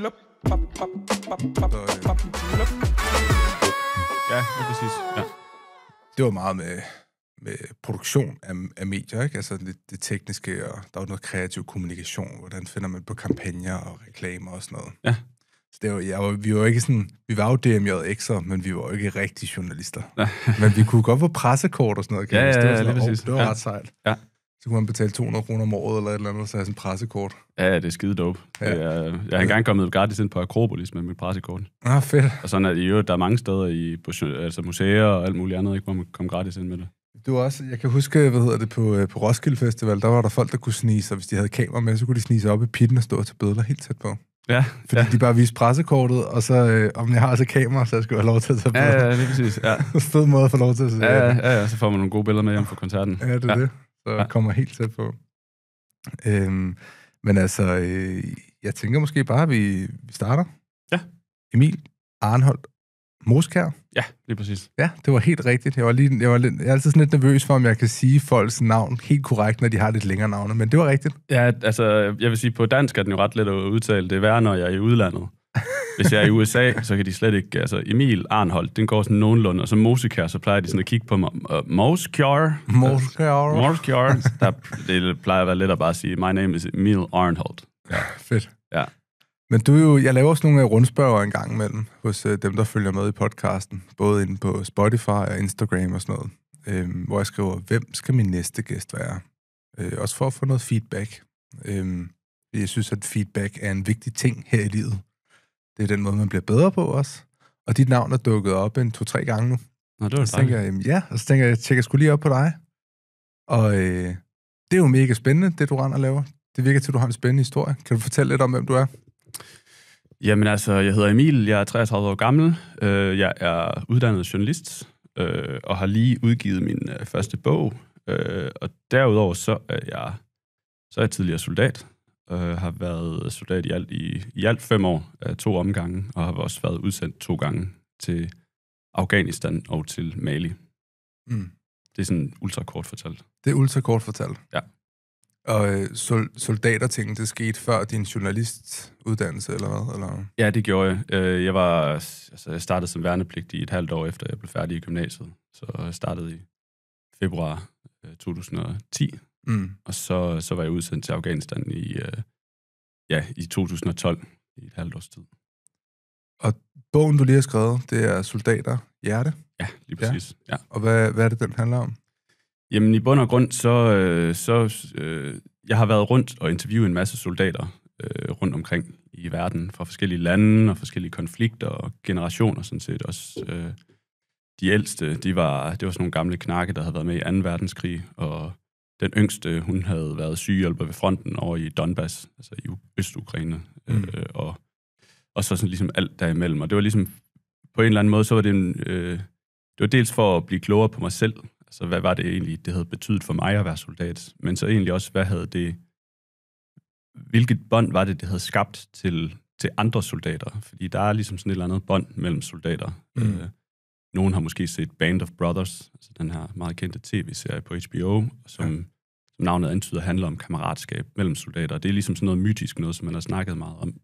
papituler. Pap, pap, pap, pap, papituler. Ja, er præcis. Ja. Det var meget med, med produktion af, af medier, ikke? Altså det, det tekniske, og der var noget kreativ kommunikation, hvordan finder man på kampagner og reklamer og sådan noget. Ja. Så det var, jeg var, vi var ikke sådan, vi var jo DMJX'er, men vi var jo ikke rigtige journalister. Ja. men vi kunne godt få pressekort og sådan noget, ja, ja, ja, det var, sådan, ja, lige oh, det var ja. ret sejt. Ja. Så kunne man betale 200 kroner om året eller et eller andet, så havde sådan en pressekort. Ja, det er skide dope. Ja. er, jeg har engang kommet gratis ind på Akropolis med mit pressekort. Ah, fedt. Og sådan at det jo, der er mange steder i altså museer og alt muligt andet, ikke, hvor man kom gratis ind med det. Du også, jeg kan huske, hvad hedder det, på, øh, på Roskilde Festival, der var der folk, der kunne snige sig, hvis de havde kamera med, så kunne de snige sig op i pitten og stå og tage bødler helt tæt på. Ja, Fordi ja. de bare viste pressekortet, og så, øh, om jeg har altså kamera, så jeg skulle have lov til at tage billeder. Ja, ja, lige præcis. Ja. Fed måde at få lov til at se. Ja, ja, ja, ja, så får man nogle gode billeder med hjem fra koncerten. Ja, det er ja. det så ja. kommer helt tæt på. Øhm, men altså, øh, jeg tænker måske bare, at vi, vi starter. Ja. Emil Arnholdt Moskær. Ja, lige præcis. Ja, det var helt rigtigt. Jeg, var lige, jeg, var lidt, jeg er altid sådan lidt nervøs for, om jeg kan sige folks navn helt korrekt, når de har lidt længere navne, men det var rigtigt. Ja, altså, jeg vil sige, på dansk er den jo ret let at udtale. Det er værre, når jeg er i udlandet. Hvis jeg er i USA, så kan de slet ikke... Altså, Emil Arnholdt, den går sådan nogenlunde, og så Mosekjær, så plejer de sådan at kigge på mig. Uh, øh, Mosekjær? Mosekjær. Mosekjær. Der, det plejer at være lidt at bare sige, my name is Emil Arnholdt. Ja. Fedt. Ja. Men du er jo, jeg laver også nogle øh, rundspørger en gang imellem hos uh, dem, der følger med i podcasten, både inde på Spotify og Instagram og sådan noget, øh, hvor jeg skriver, hvem skal min næste gæst være? Øh, også for at få noget feedback. Øh, jeg synes, at feedback er en vigtig ting her i livet. Det er den måde, man bliver bedre på også. Og dit navn er dukket op en to-tre gange nu. Nå, det var og så tænker jeg, ja, og så tænker jeg, jeg tjekker skulle lige op på dig. Og øh, det er jo mega spændende, det du render og laver. Det virker til, at du har en spændende historie. Kan du fortælle lidt om, hvem du er? Jamen altså, jeg hedder Emil, jeg er 33 år gammel, øh, jeg er uddannet journalist, øh, og har lige udgivet min øh, første bog, og derudover så er jeg, så er jeg tidligere soldat, øh, har været soldat i alt, i, i alt fem år, øh, to omgange, og har også været udsendt to gange til Afghanistan og til Mali. Mm. Det er sådan ultrakort fortalt. Det er ultrakort fortalt? Ja. Og øh, sol- soldatertingen, det skete før din journalistuddannelse, eller hvad? Eller? Ja, det gjorde jeg. Øh, jeg, var, altså, jeg startede som værnepligtig et halvt år efter, jeg blev færdig i gymnasiet. Så jeg startede i februar 2010, øh, Mm. Og så, så var jeg udsendt til Afghanistan i, øh, ja, i 2012, i et halvt års tid. Og bogen, du lige har skrevet, det er Soldater Hjerte? Ja, lige præcis. Ja. Ja. Og hvad, hvad er det, den handler om? Jamen i bund og grund, så, øh, så øh, jeg har været rundt og interviewet en masse soldater øh, rundt omkring i verden, fra forskellige lande og forskellige konflikter og generationer sådan set. Også, øh, de ældste, de var, det var sådan nogle gamle knakke, der havde været med i 2. verdenskrig, og den yngste, øh, hun havde været sygehjælper ved fronten over i Donbass, altså i Øst-Ukraine, øh, mm. øh, og, og så sådan ligesom alt derimellem. Og det var ligesom, på en eller anden måde, så var det en, øh, det var dels for at blive klogere på mig selv, altså hvad var det egentlig, det havde betydet for mig at være soldat, men så egentlig også, hvad havde det, hvilket bånd var det, det havde skabt til, til andre soldater? Fordi der er ligesom sådan et eller andet bånd mellem soldater. Mm. Øh, nogen har måske set Band of Brothers, altså den her meget kendte tv-serie på HBO, som, ja. som navnet antyder handler om kammeratskab mellem soldater. Det er ligesom sådan noget mytisk, noget som man har snakket meget om.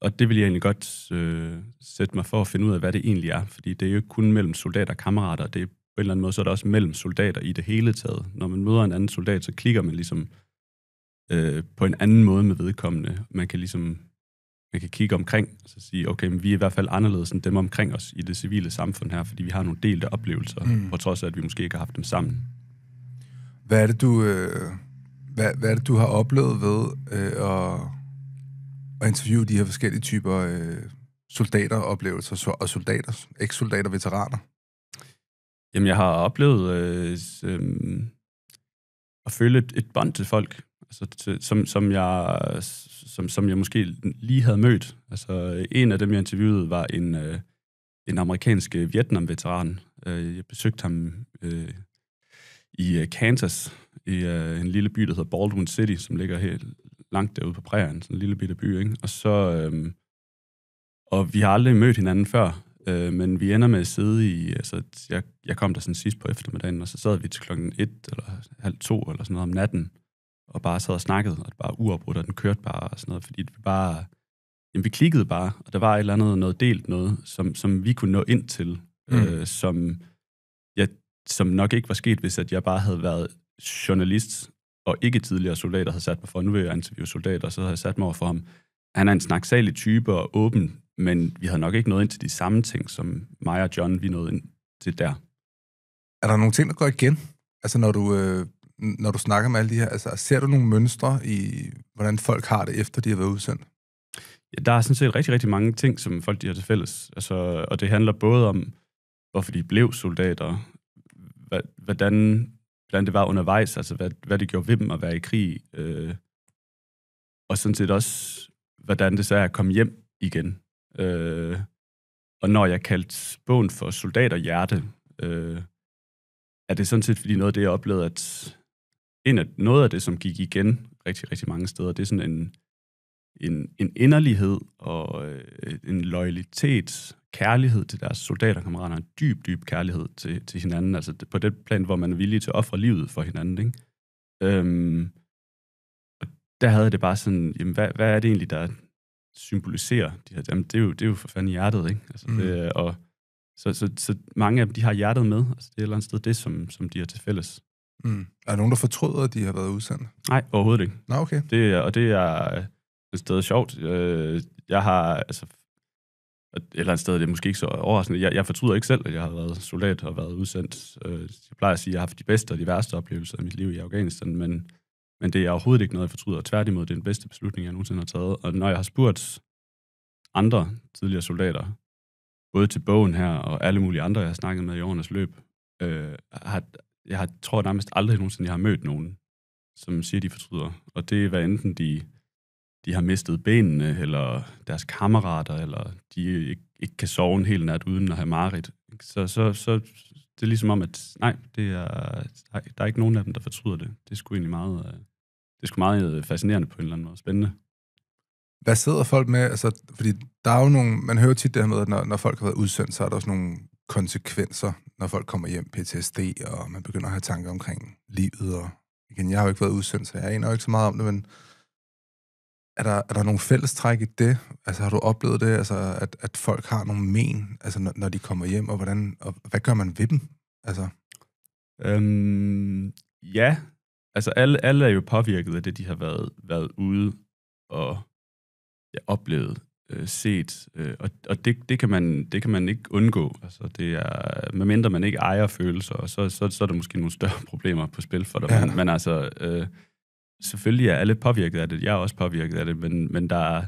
Og det vil jeg egentlig godt øh, sætte mig for at finde ud af, hvad det egentlig er. Fordi det er jo ikke kun mellem soldater og kammerater. Det er på en eller anden måde, så er det også mellem soldater i det hele taget. Når man møder en anden soldat, så klikker man ligesom øh, på en anden måde med vedkommende. Man kan ligesom man kan kigge omkring og så sige, okay, men vi er i hvert fald anderledes end dem omkring os i det civile samfund her, fordi vi har nogle delte oplevelser, mm. på trods af, at vi måske ikke har haft dem sammen. Hvad er det, du, øh, hvad, hvad er det, du har oplevet ved øh, at, at interviewe de her forskellige typer øh, soldateroplevelser og soldater, eks-soldater, veteraner? Jamen, jeg har oplevet øh, øh, at føle et, et bånd til folk, altså, til, som, som jeg som, som jeg måske lige havde mødt. Altså, en af dem, jeg interviewede, var en, øh, en amerikansk øh, Vietnam-veteran. Øh, jeg besøgte ham øh, i øh, Kansas, i øh, en lille by, der hedder Baldwin City, som ligger helt langt derude på prærien, sådan en lille bitte by, ikke? Og så... Øh, og vi har aldrig mødt hinanden før, øh, men vi ender med at sidde i, altså jeg, jeg kom der sådan sidst på eftermiddagen, og så sad vi til klokken et eller halv to eller sådan noget om natten, og bare sad og snakkede, og det bare uafbrudt, og den kørte bare og sådan noget, fordi vi bare, jamen vi klikkede bare, og der var et eller andet noget delt noget, som, som vi kunne nå ind til, mm. øh, som, ja, som nok ikke var sket, hvis at jeg bare havde været journalist, og ikke tidligere soldater havde sat mig for, nu vil jeg interviewe soldater, så havde jeg sat mig over for ham. Han er en snaksalig type og åben, men vi havde nok ikke nået ind til de samme ting, som mig og John, vi nåede ind til der. Er der nogle ting, der går igen? Altså når du øh, når du snakker med alle de her, altså, ser du nogle mønstre i, hvordan folk har det, efter de har været udsendt? Ja, der er sådan set rigtig, rigtig mange ting, som folk de har til fælles. Altså, og det handler både om, hvorfor de blev soldater, hvordan, hvordan det var undervejs, altså hvad, hvad det gjorde ved dem at være i krig, øh, og sådan set også, hvordan det så er at komme hjem igen. Øh, og når jeg kaldte bogen for soldaterhjerte, øh, er det sådan set, fordi noget af det, jeg oplevede, at en af, noget af det, som gik igen rigtig, rigtig mange steder, det er sådan en, en, en inderlighed og øh, en loyalitet, kærlighed til deres kammerater, en dyb, dyb kærlighed til, til hinanden, altså på det plan, hvor man er villig til at ofre livet for hinanden, ikke? Øhm, og der havde det bare sådan, jamen, hvad, hvad er det egentlig, der symboliserer de her, jamen, det er jo, det er jo for fanden hjertet, ikke? Altså, mm. det, øh, og så, så, så mange af dem, de har hjertet med, altså det er et eller andet sted det, som, som de har til fælles. Mm. Er der nogen, der fortryder, at de har været udsendt? Nej, overhovedet ikke. Nå, okay. Det er, og det er øh, et sted sjovt. Øh, jeg har, altså, eller et sted, det er måske ikke så overraskende. Jeg, jeg fortryder ikke selv, at jeg har været soldat og været udsendt. Øh, jeg plejer at sige, at jeg har haft de bedste og de værste oplevelser i mit liv i Afghanistan, men, men det er overhovedet ikke noget, jeg fortryder. Tværtimod, det er den bedste beslutning, jeg nogensinde har taget. Og når jeg har spurgt andre tidligere soldater, både til bogen her og alle mulige andre, jeg har snakket med i årenes løb, øh, har, jeg har, tror nærmest aldrig nogensinde, jeg har mødt nogen, som siger, de fortryder. Og det er, hvad enten de, de har mistet benene, eller deres kammerater, eller de ikke, ikke kan sove en hel nat uden at have mareridt. Så, så, så det er ligesom om, at nej, det er, nej, der er ikke nogen af dem, der fortryder det. Det er sgu egentlig meget, øh, det er sgu meget øh, fascinerende på en eller anden måde, spændende. Hvad sidder folk med? Altså, fordi der er jo nogle, man hører tit det her med, at når, når folk har været udsendt, så er der også nogle konsekvenser, når folk kommer hjem, PTSD, og man begynder at have tanker omkring livet. Og igen, jeg har jo ikke været udsendt, så jeg aner jo ikke så meget om det, men er der, er der nogle fællestræk i det? Altså har du oplevet det, altså, at, at folk har nogle men, altså, når, når de kommer hjem, og, hvordan, og hvad gør man ved dem? Altså... Øhm, ja, altså alle, alle er jo påvirket af det, de har været, været ude og ja, oplevet øh, set, øh, og, og det, det, kan man, det kan man ikke undgå. Altså, det er, medmindre man ikke ejer følelser, så, så, så er der måske nogle større problemer på spil for dig. Ja. Men, men altså, øh, selvfølgelig er alle påvirket af det. Jeg er også påvirket af det, men, men der er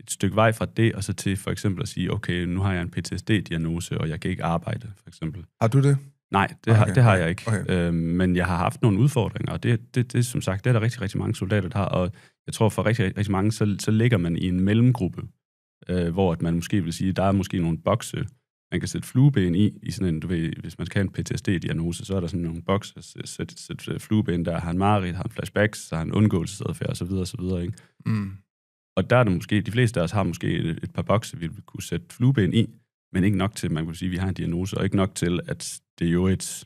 et stykke vej fra det, og så til for eksempel at sige, okay, nu har jeg en PTSD-diagnose, og jeg kan ikke arbejde, for eksempel. Har du det? Nej, det, okay, har, det har jeg ikke. Okay. Øhm, men jeg har haft nogle udfordringer, og det, det, det, som sagt, det er der rigtig, rigtig mange soldater, der har. Og jeg tror, for rigtig, rigtig mange, så, så ligger man i en mellemgruppe, øh, hvor at man måske vil sige, der er måske nogle bokse, man kan sætte flueben i, i sådan en, du ved, hvis man skal have en PTSD-diagnose, så er der sådan nogle bokse, sætte sæt, sæt øh, flueben der, har en mareridt, har han flashbacks, har en undgåelsesadfærd osv. osv. Ikke? Mm. Og der er det måske, de fleste af os har måske et, et par bokse, vi vil kunne sætte flueben i, men ikke nok til, man kunne sige, at vi har en diagnose, og ikke nok til, at det jo et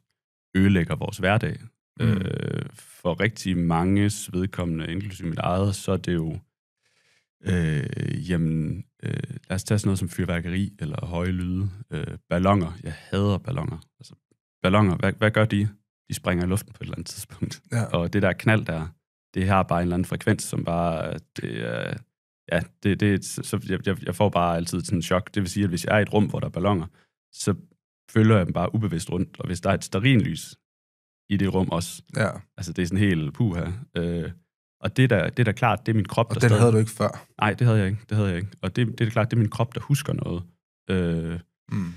ødelægger vores hverdag. Mm. Øh, for rigtig mange vedkommende, inklusive mit eget, så er det jo, øh, jamen, lad os tage sådan noget som fyrværkeri eller høje lyde. Øh, ballonger. Jeg hader ballonger. Altså, ballonger, hvad, hvad gør de? De springer i luften på et eller andet tidspunkt. Ja. Og det der knald der, det har bare en eller anden frekvens, som bare... Det, øh, ja, det, det, så jeg, jeg får bare altid sådan en chok. Det vil sige, at hvis jeg er i et rum, hvor der er ballonger, så følger jeg dem bare ubevidst rundt. Og hvis der er et starinlys i det rum også, ja. altså det er sådan helt puha. Øh, og det er da, er klart, det er min krop, og der den stadig... havde du ikke før? Nej, det havde jeg ikke. Det havde jeg ikke. Og det, det er da klart, det er min krop, der husker noget. Øh, mm.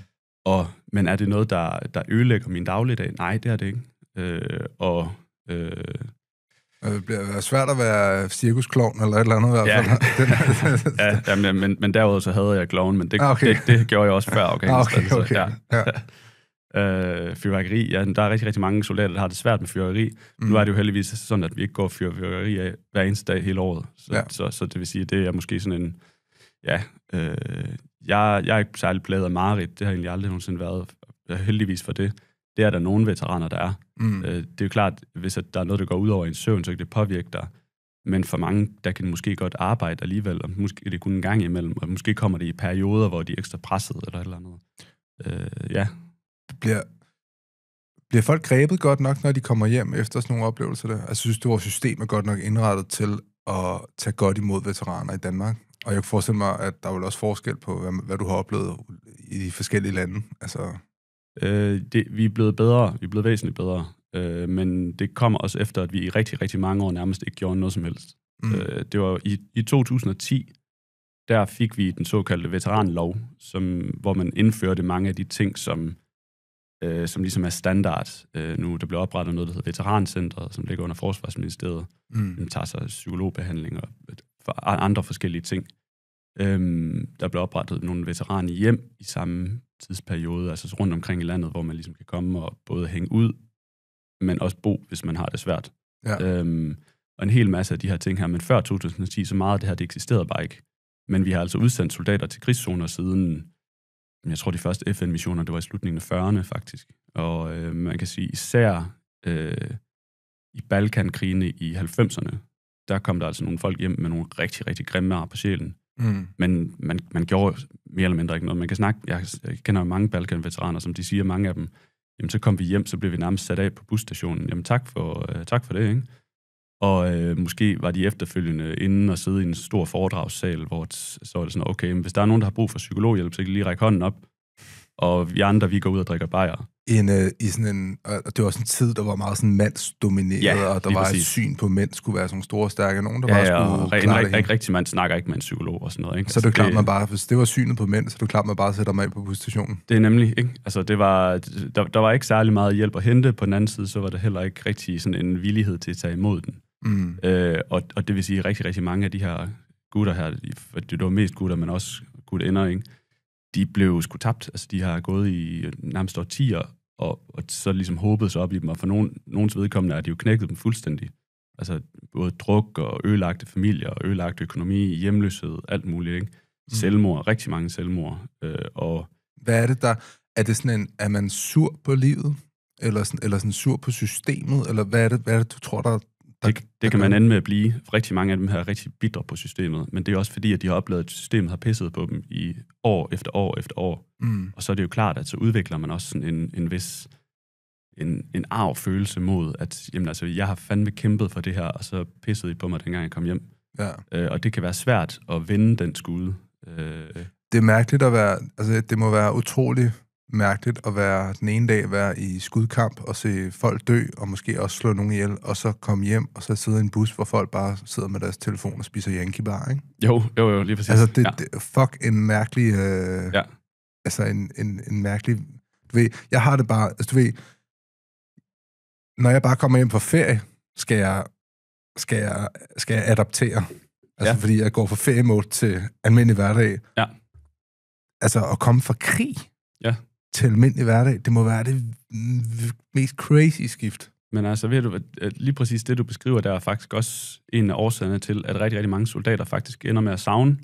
og, men er det noget, der, der ødelægger min dagligdag? Nej, det er det ikke. Øh, og... Øh, det bliver svært at være cirkusklovn eller et eller andet i hvert fald. Ja, ja men, men derudover så havde jeg kloven, men det, ah, okay. det, det gjorde jeg også før afghanistan. Okay, ah, okay. Så, altså, altså, ja. Ja. øh, fyrværkeri. Ja, der er rigtig, rigtig mange soldater, der har det svært med fyrværkeri. Mm. Nu er det jo heldigvis sådan, at vi ikke går fyrværkeri af hver eneste dag hele året. Så, ja. så, så, så det vil sige, at det er måske sådan en... Ja, øh, jeg, jeg er ikke særlig plaget af mareridt. Det har egentlig aldrig nogensinde været. Øh, heldigvis for det. Det er der nogle veteraner, der er. Mm. Øh, det er jo klart, hvis at der er noget, der går ud over en søvn, så kan det påvirke dig. Men for mange, der kan måske godt arbejde alligevel, og måske det kun en gang imellem, og måske kommer det i perioder, hvor de er ekstra presset eller et eller andet. Øh, ja, bliver, bliver folk grebet godt nok, når de kommer hjem efter sådan nogle oplevelser der? Jeg altså, synes du, vores system er godt nok indrettet til at tage godt imod veteraner i Danmark? Og jeg kan forestille mig, at der er vel også forskel på, hvad, hvad du har oplevet i de forskellige lande. Altså... Øh, det, vi er blevet bedre. Vi er blevet væsentligt bedre. Øh, men det kommer også efter, at vi i rigtig, rigtig mange år nærmest ikke gjorde noget som helst. Mm. Øh, det var i, i 2010, der fik vi den såkaldte veteranlov, som, hvor man indførte mange af de ting, som øh, som ligesom er standard øh, nu. Der bliver oprettet noget, der hedder Veterancentret, som ligger under Forsvarsministeriet. Mm. Den tager sig psykologbehandling og for andre forskellige ting. Øhm, der blev oprettet nogle veteraner hjem i samme tidsperiode, altså rundt omkring i landet, hvor man ligesom kan komme og både hænge ud, men også bo, hvis man har det svært. Ja. Øhm, og en hel masse af de her ting her. Men før 2010, så meget af det her, det eksisterede bare ikke. Men vi har altså udsendt soldater til krigszoner siden jeg tror, de første FN-missioner, det var i slutningen af 40'erne faktisk. Og øh, man kan sige, især øh, i Balkankrigene i 90'erne, der kom der altså nogle folk hjem med nogle rigtig, rigtig grimme ar på sjælen. Mm. Men man, man gjorde mere eller mindre ikke noget. Man kan snakke, jeg, jeg kender jo mange Balkan-veteraner, som de siger, mange af dem, jamen så kom vi hjem, så blev vi nærmest sat af på busstationen. Jamen tak for, øh, tak for det, ikke? Og øh, måske var de efterfølgende inden og sidde i en stor foredragssal, hvor så var det sådan, okay, hvis der er nogen, der har brug for psykologhjælp, så kan de lige række hånden op. Og vi andre, vi går ud og drikker bajer. en, øh, i sådan en, og det var sådan en tid, der var meget sådan mandsdomineret, ja, og der var præcis. et syn på, at mænd skulle være sådan store stærke. Nogen, der ja, bare ja, skulle og klare en, det ikke rigtig mand snakker ikke med en psykolog og sådan noget. Ikke? Så altså, du klart, man bare, hvis det var synet på mænd, så du klart, man bare sætter mig ind på positionen. Det er nemlig, ikke? Altså, det var, der, der var ikke særlig meget hjælp at hente. På den anden side, så var der heller ikke rigtig sådan en villighed til at tage imod den. Mm. Øh, og, og det vil sige, at rigtig, rigtig mange af de her gutter her, det var mest gutter, men også ender, ikke? de blev sgu tabt. Altså, de har gået i nærmest årtier, og, og så ligesom håbet sig op i dem, og for nogen, nogens vedkommende er de jo knækket dem fuldstændig. Altså både druk og ødelagte familier, og ødelagt økonomi, hjemløshed, alt muligt. Ikke? Mm. Selvmord, rigtig mange selvmord. Øh, og Hvad er det der? Er det sådan en, er man sur på livet? Eller sådan, eller sådan sur på systemet? Eller hvad er det, hvad er det du tror, der, det, det kan man ende med at blive. Rigtig mange af dem her er rigtig bitre på systemet, men det er også fordi, at de har oplevet, at systemet har pisset på dem i år efter år efter år. Mm. Og så er det jo klart, at så udvikler man også sådan en, en vis en, en arv følelse mod, at jamen, altså, jeg har fandme kæmpet for det her, og så pissede I på mig, dengang jeg kom hjem. Ja. Øh, og det kan være svært at vende den skude. Øh. Det er mærkeligt at være, altså det må være utroligt mærkeligt at være den ene dag være i skudkamp og se folk dø, og måske også slå nogen ihjel, og så komme hjem, og så sidde i en bus, hvor folk bare sidder med deres telefon og spiser Yankee bar, ikke? Jo, jo, jo, lige præcis. Altså, det, ja. det fuck en mærkelig... Øh, ja. Altså, en, en, en mærkelig... Du ved, jeg har det bare... Altså, du ved, når jeg bare kommer hjem på ferie, skal jeg, skal jeg, skal jeg adaptere. Altså, ja. fordi jeg går fra feriemål til almindelig hverdag. Ja. Altså, at komme fra krig. Ja til almindelig hverdag, det må være det mest crazy skift. Men altså, ved du, at lige præcis det, du beskriver, der er faktisk også en af årsagerne til, at rigtig, rigtig mange soldater faktisk ender med at savne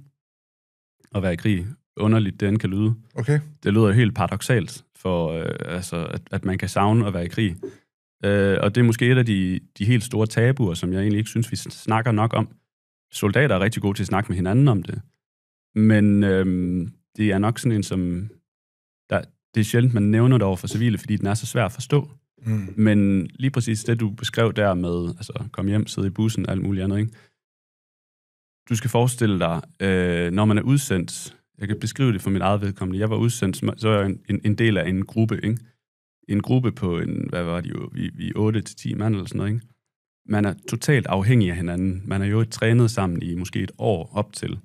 at være i krig. Underligt, det end kan lyde. Okay. Det lyder jo helt paradoxalt, for øh, altså, at, at man kan savne at være i krig. Øh, og det er måske et af de, de helt store tabuer, som jeg egentlig ikke synes, vi snakker nok om. Soldater er rigtig gode til at snakke med hinanden om det. Men øh, det er nok sådan en, som... Der, det er sjældent, man nævner det over for civile, fordi den er så svær at forstå. Mm. Men lige præcis det, du beskrev der med, altså kom hjem, sidde i bussen og alt muligt andet, ikke? Du skal forestille dig, øh, når man er udsendt, jeg kan beskrive det for min eget vedkommende, jeg var udsendt, så er jeg en, en del af en gruppe, ikke? En gruppe på en, hvad var det jo, vi, vi 8 til 10 mand eller sådan noget, ikke? Man er totalt afhængig af hinanden. Man er jo trænet sammen i måske et år op til.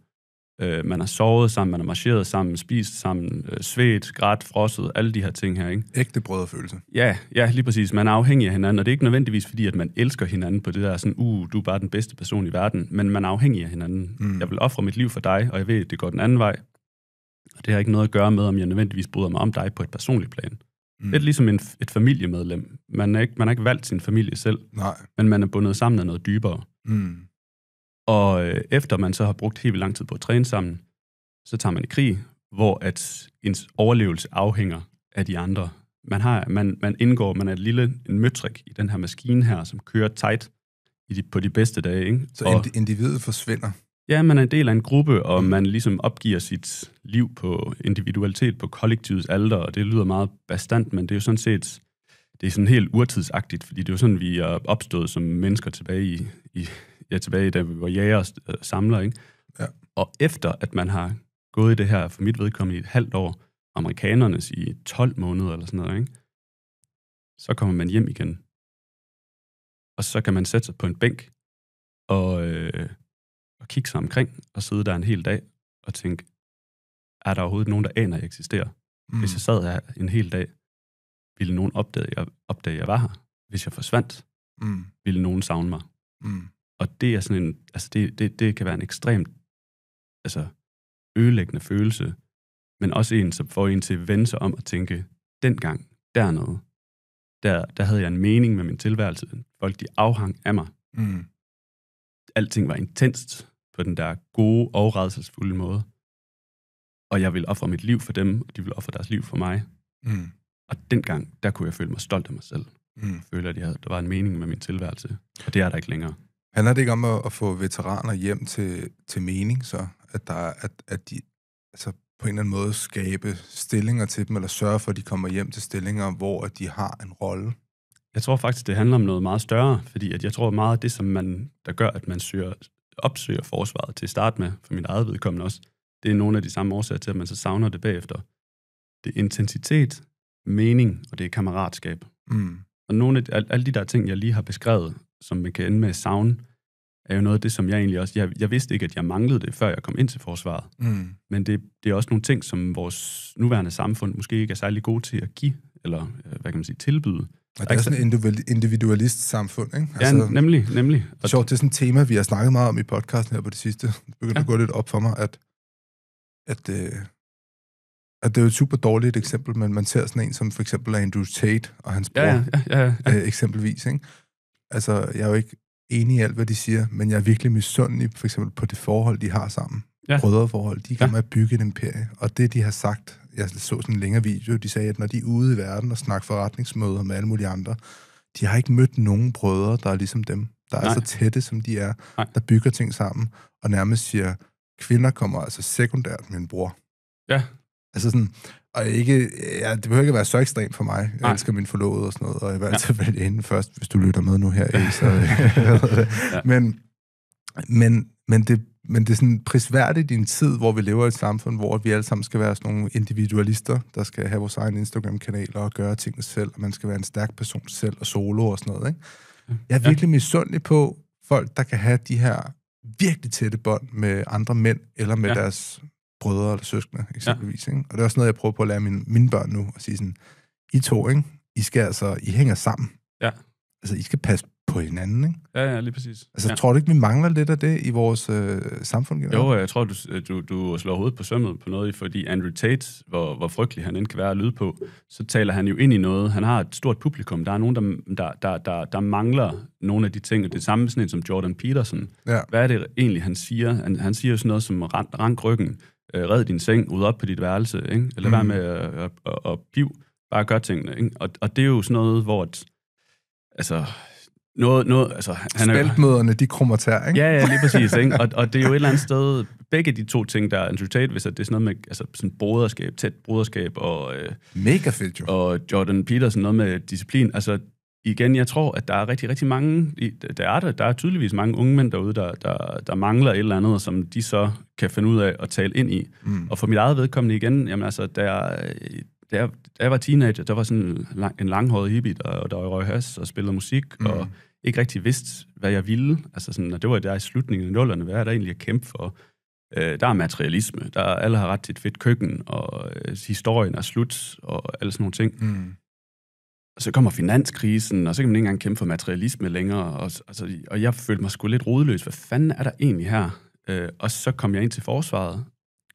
Øh, man har sovet sammen, man har marcheret sammen, spist sammen, øh, svedt, grædt, frosset, alle de her ting her, ikke? Ægte brødrefølelse. Ja, ja, lige præcis. Man er afhængig af hinanden, og det er ikke nødvendigvis fordi, at man elsker hinanden på det der sådan, uh, du er bare den bedste person i verden, men man er afhængig af hinanden. Mm. Jeg vil ofre mit liv for dig, og jeg ved, at det går den anden vej. Og det har ikke noget at gøre med, om jeg nødvendigvis bryder mig om dig på et personligt plan. Mm. Lidt ligesom en, et familiemedlem. Man, har ikke, man har ikke valgt sin familie selv, Nej. men man er bundet sammen af noget dybere. Mm. Og øh, efter man så har brugt helt lang tid på at træne sammen, så tager man i krig, hvor at ens overlevelse afhænger af de andre. Man, har, man, man indgår, man er et lille en møtrik i den her maskine her, som kører tight i de, på de bedste dage. Ikke? Så og, individet forsvinder? Ja, man er en del af en gruppe, og mm. man ligesom opgiver sit liv på individualitet, på kollektivets alder, og det lyder meget bastant, men det er jo sådan set det er sådan helt urtidsagtigt, fordi det er jo sådan, vi er opstået som mennesker tilbage i, i ja, tilbage i, da vi var jæger og øh, samler, ikke? Ja. Og efter, at man har gået i det her, for mit vedkommende i et halvt år, amerikanernes i 12 måneder eller sådan noget, ikke? så kommer man hjem igen. Og så kan man sætte sig på en bænk og, øh, og kigge sig omkring og sidde der en hel dag og tænke, er der overhovedet nogen, der aner, at jeg eksisterer? Mm. Hvis jeg sad her en hel dag, ville nogen opdage, jeg, opdage, jeg var her? Hvis jeg forsvandt, mm. ville nogen savne mig? Mm. Og det er sådan en, altså det, det, det kan være en ekstremt altså, ødelæggende følelse, men også en, som får en til at vende sig om at tænke, dengang, dernede, der, der havde jeg en mening med min tilværelse. Folk, de afhang af mig. Mm. Alting var intenst på den der gode og redselsfulde måde. Og jeg ville ofre mit liv for dem, og de ville ofre deres liv for mig. Mm. Og dengang, der kunne jeg føle mig stolt af mig selv. Mm. Jeg føler, at jeg havde, der var en mening med min tilværelse. Og det er der ikke længere. Handler det ikke om at, at få veteraner hjem til, til mening, så? At, der, at, at de altså, på en eller anden måde skabe stillinger til dem, eller sørge for, at de kommer hjem til stillinger, hvor de har en rolle? Jeg tror faktisk, det handler om noget meget større, fordi at jeg tror meget af det, som man, der gør, at man søger, opsøger forsvaret til at starte med, for mit eget vedkommende også, det er nogle af de samme årsager til, at man så savner det bagefter. Det er intensitet, mening, og det er kammeratskab. Mm. Og nogle af de, alle de der ting, jeg lige har beskrevet, som man kan ende med at savne, er jo noget af det, som jeg egentlig også... Jeg, jeg vidste ikke, at jeg manglede det, før jeg kom ind til forsvaret. Mm. Men det, det er også nogle ting, som vores nuværende samfund måske ikke er særlig gode til at give, eller øh, hvad kan man sige, tilbyde. Og det er sådan et individualist samfund, ikke? Altså, ja, nemlig, nemlig. Og sjovt, det er sådan et tema, vi har snakket meget om i podcasten her på det sidste. Det begynder ja. at gå lidt op for mig, at, at, øh, at det er jo et super dårligt eksempel, men man ser sådan en som for eksempel Andrew Tate og hans bror, ja, ja, ja, ja. Øh, eksempelvis, ikke? altså, jeg er jo ikke enig i alt, hvad de siger, men jeg er virkelig misundelig for eksempel på det forhold, de har sammen. Ja. Brødreforhold. De kan ja. med at bygge et imperie. Og det, de har sagt, jeg så sådan en længere video, de sagde, at når de er ude i verden og snakker forretningsmøder med alle mulige andre, de har ikke mødt nogen brødre, der er ligesom dem, der Nej. er så tætte, som de er, Nej. der bygger ting sammen, og nærmest siger, kvinder kommer altså sekundært med en bror. Ja. Altså sådan, og ikke, ja, det behøver ikke at være så ekstremt for mig. Jeg Nej. elsker min forlovede og sådan noget, og jeg vil altid vælge hende først, hvis du lytter med nu her. Så, ja. men, men, men, det, men det er sådan prisværdigt i en tid, hvor vi lever i et samfund, hvor vi alle sammen skal være sådan nogle individualister, der skal have vores egen Instagram-kanaler og gøre tingene selv, og man skal være en stærk person selv og solo og sådan noget. Ikke? Jeg er virkelig ja. misundelig på folk, der kan have de her virkelig tætte bånd med andre mænd, eller med ja. deres brødre eller søskende, eksempelvis. Ja. Ikke? Og det er også noget, jeg prøver på at lære mine, mine børn nu, at sige sådan, I to, ikke? I skal altså, I hænger sammen. Ja. Altså, I skal passe på hinanden, ikke? Ja, ja, lige præcis. Altså, ja. tror du ikke, vi mangler lidt af det i vores øh, samfund generelt? Jo, jeg tror, du, øh, du, du slår hovedet på sømmet på noget, fordi Andrew Tate, hvor, hvor frygtelig han end kan være at lyde på, så taler han jo ind i noget. Han har et stort publikum. Der er nogen, der, der, der, der, der mangler nogle af de ting, og det er samme sådan en som Jordan Peterson. Ja. Hvad er det egentlig, han siger? Han, han siger jo sådan noget som rank ryggen øh, red din seng, ud op på dit værelse, ikke? eller mm. være med at, at, at, at blive, bare gør tingene. Ikke? Og, og det er jo sådan noget, hvor et, altså, noget, noget, altså, han er, Spæltmøderne, de krummer tær, ikke? Ja, ja, lige præcis. Ikke? Og, og det er jo et eller andet sted, begge de to ting, der er en resultat, hvis det er sådan noget med altså, sådan broderskab, tæt broderskab og... Øh, Mega fedt, jo. Og Jordan Peterson, noget med disciplin. Altså, igen, jeg tror, at der er rigtig, rigtig mange, der er, der, der er tydeligvis mange unge mænd derude, der, der, der mangler et eller andet, som de så kan finde ud af at tale ind i. Mm. Og for mit eget vedkommende igen, jamen altså, der, der, der jeg var teenager, der var sådan en, lang, en langhåret hippie, der, der røg has og spillede musik, mm. og ikke rigtig vidste, hvad jeg ville. Altså sådan, når det var der i slutningen af nullerne, hvad er der egentlig at kæmpe for? Øh, der er materialisme, der alle har ret til et fedt køkken, og øh, historien er slut, og alle sådan nogle ting. Mm så kommer finanskrisen, og så kan man ikke engang kæmpe for materialisme længere. Og, altså, og jeg følte mig sgu lidt rodløs. Hvad fanden er der egentlig her? Øh, og så kom jeg ind til forsvaret,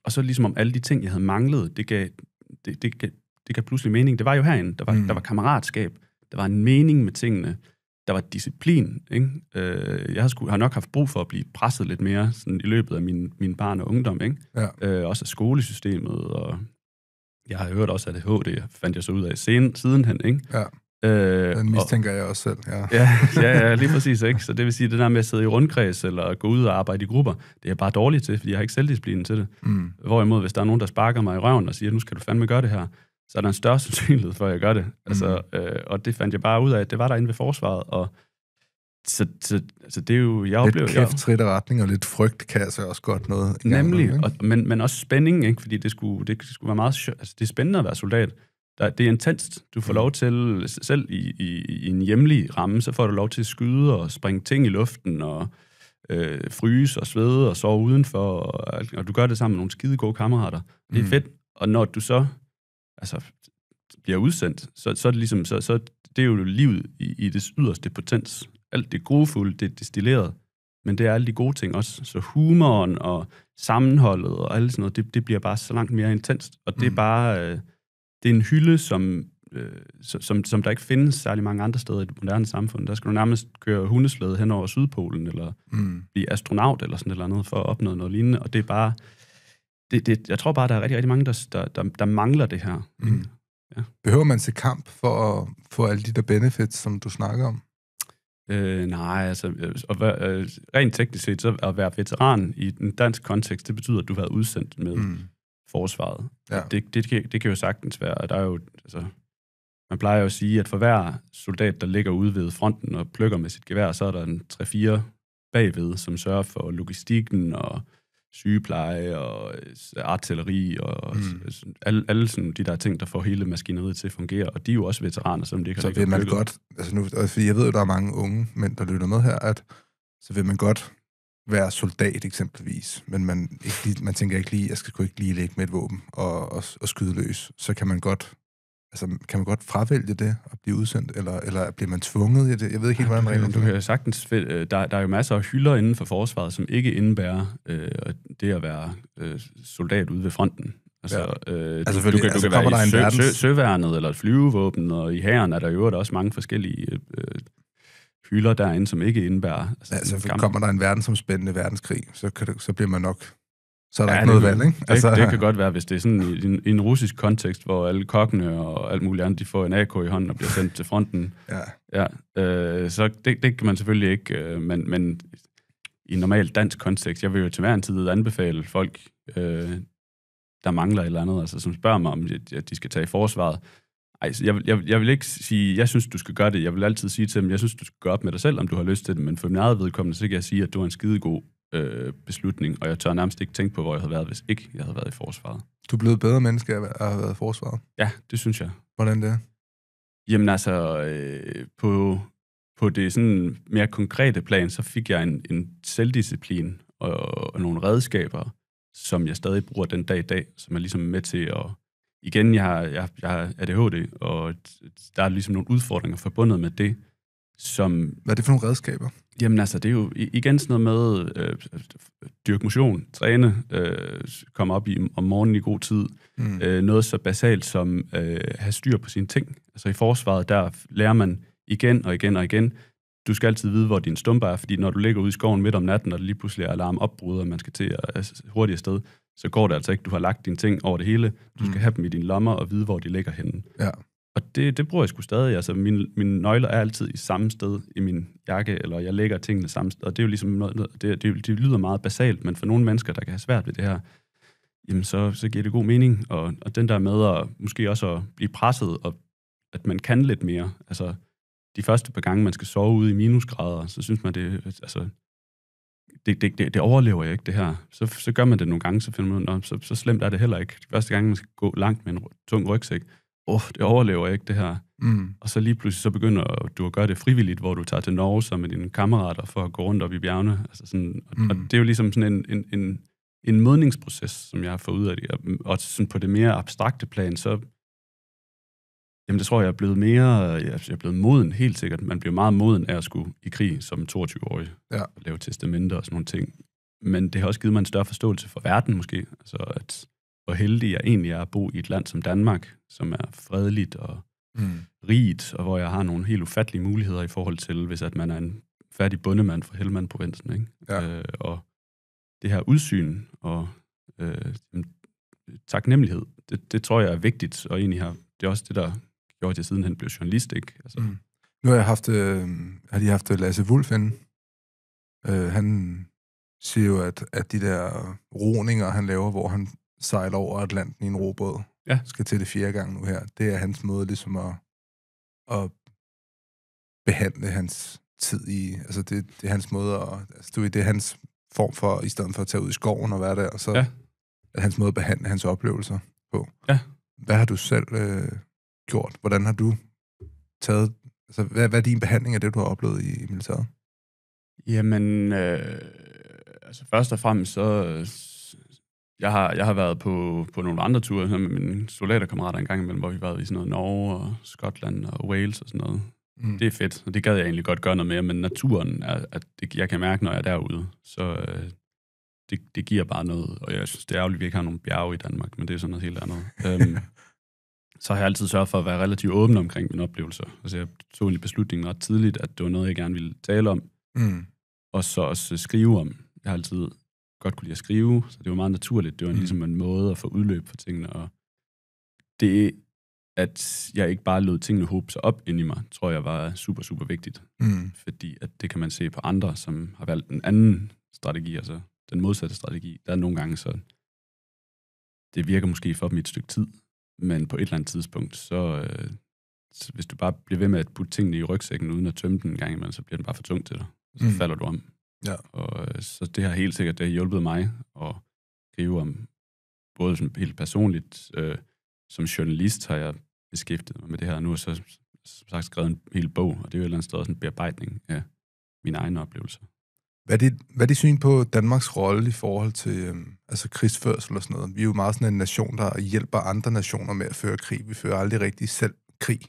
og så ligesom om alle de ting, jeg havde manglet, det gav, det, det, gav, det gav pludselig mening. Det var jo herinde. Der var, mm. der var kammeratskab. Der var en mening med tingene. Der var disciplin. Ikke? Øh, jeg har, sku, har nok haft brug for at blive presset lidt mere sådan i løbet af min, min barn og ungdom. Ikke? Ja. Øh, også af skolesystemet og jeg har hørt også at ADHD, fandt jeg så ud af sen, sidenhen, ikke? Ja. Øh, Den mistænker og, jeg også selv, ja. ja. Ja, ja, lige præcis, ikke? Så det vil sige, det der med at sidde i rundkreds eller gå ud og arbejde i grupper, det er jeg bare dårligt til, fordi jeg har ikke selvdisciplinen til det. Mm. Hvorimod, hvis der er nogen, der sparker mig i røven og siger, nu skal du fandme gøre det her, så er der en større sandsynlighed for, at jeg gør det. Altså, mm. øh, og det fandt jeg bare ud af, at det var der inde ved forsvaret, og så, så, så det er jo, jeg lidt oplever... Lidt kæft, trit retning og lidt frygt kan altså også godt noget. Nemlig, gang, og, men, men også spænding, ikke? fordi det skulle, det, det skulle være meget sjovt. Altså, det er spændende at være soldat. Der, det er intenst. Du får mm. lov til, selv i, i, i en hjemlig ramme, så får du lov til at skyde og springe ting i luften og øh, fryse og svede og sove udenfor. Og, og du gør det sammen med nogle skide gode kammerater. Det er mm. fedt. Og når du så altså, bliver udsendt, så, så, er det ligesom, så, så det er jo livet i, i det yderste potens alt det grufulde, det destilleret, men det er alle de gode ting også. Så humoren og sammenholdet og alt sådan noget, det, det bliver bare så langt mere intenst. Og det er mm. bare, øh, det er en hylde, som, øh, som, som der ikke findes særlig mange andre steder i det moderne samfund. Der skal du nærmest køre hundeslæde hen over Sydpolen, eller mm. blive astronaut eller sådan et eller andet, for at opnå noget lignende. Og det er bare, det, det, jeg tror bare, der er rigtig, rigtig mange, der, der, der, der mangler det her. Mm. Ja. Behøver man se kamp for at få alle de der benefits, som du snakker om? Øh, nej, altså, øh, at være, øh, rent teknisk set, så at være veteran i den dansk kontekst, det betyder, at du har været udsendt med mm. forsvaret. Ja. Det, det, kan, det kan jo sagtens være, der er jo, altså, man plejer jo at sige, at for hver soldat, der ligger ude ved fronten og plukker med sit gevær, så er der en 3-4 bagved, som sørger for logistikken og sygepleje og øh, artilleri og mm. alle, alle sådan de der ting, der får hele maskineriet til at fungere, og de er jo også veteraner, som de kan Så vil man bygget. godt, altså nu, fordi jeg ved at der er mange unge mænd, der lytter med her, at så vil man godt være soldat eksempelvis, men man, ikke lige, man tænker ikke lige, jeg skal ikke lige lægge med et våben og, og, og skyde løs, så kan man godt Altså, kan man godt fravælge det og blive udsendt, eller, eller bliver man tvunget i det? Jeg ved ikke helt, hvordan reglerne Du kan sagtens... Øh, der, der er jo masser af hylder inden for forsvaret, som ikke indebærer øh, det at være øh, soldat ude ved fronten. Altså, ja. øh, altså, du, du, kan, altså, du kan være i sø, verdens... sø, søværnet eller et flyvevåben, og i hæren er der jo også mange forskellige øh, øh, hylder derinde, som ikke indebærer... Altså, altså kommer der en verdensomspændende verdenskrig, så, kan du, så bliver man nok så er der ja, ikke noget valg, ikke? Altså, det, det kan godt være, hvis det er sådan i en, i en russisk kontekst, hvor alle kokkene og alt muligt andet, de får en AK i hånden og bliver sendt til fronten. Ja. ja øh, så det, det kan man selvfølgelig ikke, øh, men, men i en normal dansk kontekst, jeg vil jo til hver en tid anbefale folk, øh, der mangler et eller andet, altså som spørger mig, om at de skal tage i forsvaret. Ej, jeg, jeg, jeg vil ikke sige, jeg synes, du skal gøre det. Jeg vil altid sige til dem, jeg synes, du skal gøre op med dig selv, om du har lyst til det. Men for min eget vedkommende, så kan jeg sige, at du er en skidegod øh, beslutning, og jeg tør nærmest ikke tænke på, hvor jeg havde været, hvis ikke jeg havde været i forsvaret. Du er blevet bedre menneske af at have været i forsvaret? Ja, det synes jeg. Hvordan det er? Jamen altså, øh, på, på det sådan mere konkrete plan, så fik jeg en, en selvdisciplin og, og nogle redskaber, som jeg stadig bruger den dag i dag, som er ligesom med til at... Igen, jeg har, jeg, jeg har ADHD, og der er ligesom nogle udfordringer forbundet med det, som... Hvad er det for nogle redskaber? Jamen altså, det er jo igen sådan noget med øh, dyrk motion, træne, øh, komme op i, om morgenen i god tid. Mm. Øh, noget så basalt som øh, have styr på sine ting. Altså i forsvaret, der lærer man igen og igen og igen. Du skal altid vide, hvor din stumper er, fordi når du ligger ude i skoven midt om natten, og der lige pludselig er alarm opbrud, og man skal til at altså, hurtigt afsted, så går det altså ikke. Du har lagt dine ting over det hele. Du mm. skal have dem i dine lommer og vide, hvor de ligger henne. Ja. Og det, det bruger jeg sgu stadig. Altså, min, min nøgler er altid i samme sted i min jakke, eller jeg lægger tingene samme sted. Og det er jo ligesom noget, det, det, det lyder meget basalt, men for nogle mennesker, der kan have svært ved det her, jamen så, så giver det god mening. Og, og den der med at måske også at blive presset, og at man kan lidt mere. Altså, de første par gange, man skal sove ude i minusgrader, så synes man, det, altså, det, det, det, det overlever jeg ikke, det her. Så, så gør man det nogle gange, så finder man ud af, så, så slemt er det heller ikke. De første gange, man skal gå langt med en tung rygsæk, åh, det overlever jeg ikke det her. Mm. Og så lige pludselig så begynder du at gøre det frivilligt, hvor du tager til Norge sammen med dine kammerater for at gå rundt op i bjergene. Altså sådan, og, mm. og det er jo ligesom sådan en, en, en, en modningsproces, som jeg har fået ud af det. Og, og sådan på det mere abstrakte plan, så jamen det tror jeg, jeg er blevet mere, jeg er blevet moden helt sikkert. Man bliver meget moden af at skulle i krig som 22-årig ja. og lave testamenter og sådan nogle ting. Men det har også givet mig en større forståelse for verden måske. Altså at hvor heldig jeg egentlig er at bo i et land som Danmark, som er fredeligt og mm. rigt, og hvor jeg har nogle helt ufattelige muligheder i forhold til, hvis at man er en færdig bundemand fra Helmand-provinsen. Ikke? Ja. Øh, og det her udsyn og øh, taknemmelighed, det, det tror jeg er vigtigt, og egentlig har, det er også det, der gjorde, at jeg sidenhen blev journalist. Ikke? Altså. Mm. Nu har jeg haft, øh, har de haft øh, Lasse Wulf inde. Øh, han siger jo, at, at de der roninger, han laver, hvor han sejle over Atlanten i en robåd. Ja. Skal til det fjerde gang nu her. Det er hans måde ligesom at, at behandle hans tid i, altså det, det er hans måde at, altså du ved, det er hans form for, i stedet for at tage ud i skoven og være der, så ja. er hans måde at behandle hans oplevelser på. Ja. Hvad har du selv øh, gjort? Hvordan har du taget, altså hvad, hvad er din behandling af det, du har oplevet i, i militæret? Jamen, øh, altså først og fremmest så, jeg har, jeg har været på, på nogle andre ture med mine soldaterkammerater en gang imellem, hvor vi har været i sådan noget Norge og Skotland og Wales og sådan noget. Mm. Det er fedt, og det gad jeg egentlig godt gøre noget mere, men naturen, er, at det, jeg kan mærke, når jeg er derude, så øh, det, det giver bare noget. Og jeg synes, det er ærgerligt, at vi ikke har nogle bjerge i Danmark, men det er sådan noget helt andet. øhm, så har jeg altid sørget for at være relativt åben omkring mine oplevelser. Altså jeg tog egentlig beslutningen ret tidligt, at det var noget, jeg gerne ville tale om, mm. og så også skrive om. Jeg har altid godt kunne lide at skrive, så det var meget naturligt. Det var mm. ligesom en måde at få udløb for tingene, og det, at jeg ikke bare lod tingene håbe sig op ind i mig, tror jeg var super, super vigtigt. Mm. Fordi at det kan man se på andre, som har valgt en anden strategi, altså den modsatte strategi. Der er nogle gange, så det virker måske for dem et stykke tid, men på et eller andet tidspunkt, så, øh, så hvis du bare bliver ved med at putte tingene i rygsækken uden at tømme den en gang imellem, så bliver den bare for tung til dig. Så mm. falder du om. Ja. Og, øh, så det har helt sikkert det har hjulpet mig at skrive om, både som, helt personligt, øh, som journalist har jeg beskæftiget mig med det her, nu har jeg så som sagt skrevet en hel bog, og det er jo et eller andet sted også en bearbejdning af mine egne oplevelser. Hvad er dit, hvad er dit syn på Danmarks rolle i forhold til øh, altså krigsførsel og sådan noget? Vi er jo meget sådan en nation, der hjælper andre nationer med at føre krig. Vi fører aldrig rigtig selv krig.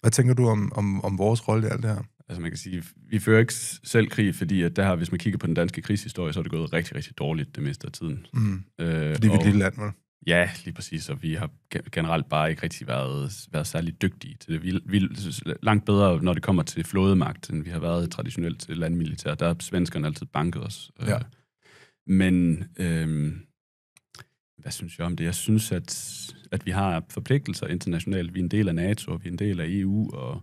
Hvad tænker du om, om, om vores rolle i alt det her? Altså man kan sige, vi fører ikke selv krig, fordi at der, hvis man kigger på den danske krigshistorie, så er det gået rigtig, rigtig dårligt det meste af tiden. Mm. Øh, fordi vi er et lille land, vel? Ja, lige præcis, og vi har generelt bare ikke rigtig været, været særlig dygtige til det. Vi, vi langt bedre, når det kommer til flådemagt, end vi har været traditionelt til landmilitær. Der har svenskerne altid banket os. Øh. Ja. Men øh, hvad synes jeg om det? Jeg synes, at, at vi har forpligtelser internationalt. Vi er en del af NATO, og vi er en del af EU, og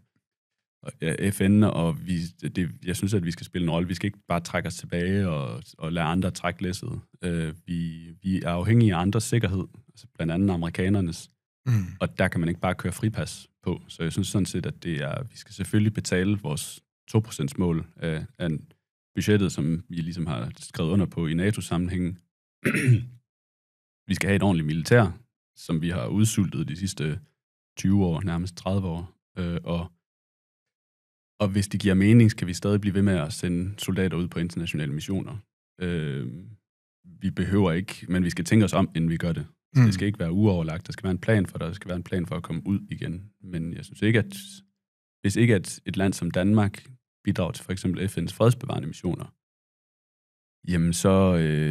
FN, og vi, det, jeg synes, at vi skal spille en rolle. Vi skal ikke bare trække os tilbage og, og lade andre trække læsset. Øh, vi, vi er afhængige af andres sikkerhed, altså blandt andet amerikanernes. Mm. Og der kan man ikke bare køre fripas på. Så jeg synes sådan set, at det er, vi skal selvfølgelig betale vores 2%-mål af, af budgettet, som vi ligesom har skrevet under på i NATO-sammenhængen. vi skal have et ordentligt militær, som vi har udsultet de sidste 20 år, nærmest 30 år. Øh, og og hvis det giver mening, skal vi stadig blive ved med at sende soldater ud på internationale missioner. Øh, vi behøver ikke, men vi skal tænke os om, inden vi gør det. mm. Det skal ikke være uoverlagt. Der skal være en plan for det, der skal være en plan for at komme ud igen. Men jeg synes ikke, at hvis ikke at et land som Danmark bidrager til for eksempel FN's fredsbevarende missioner, jamen så, øh,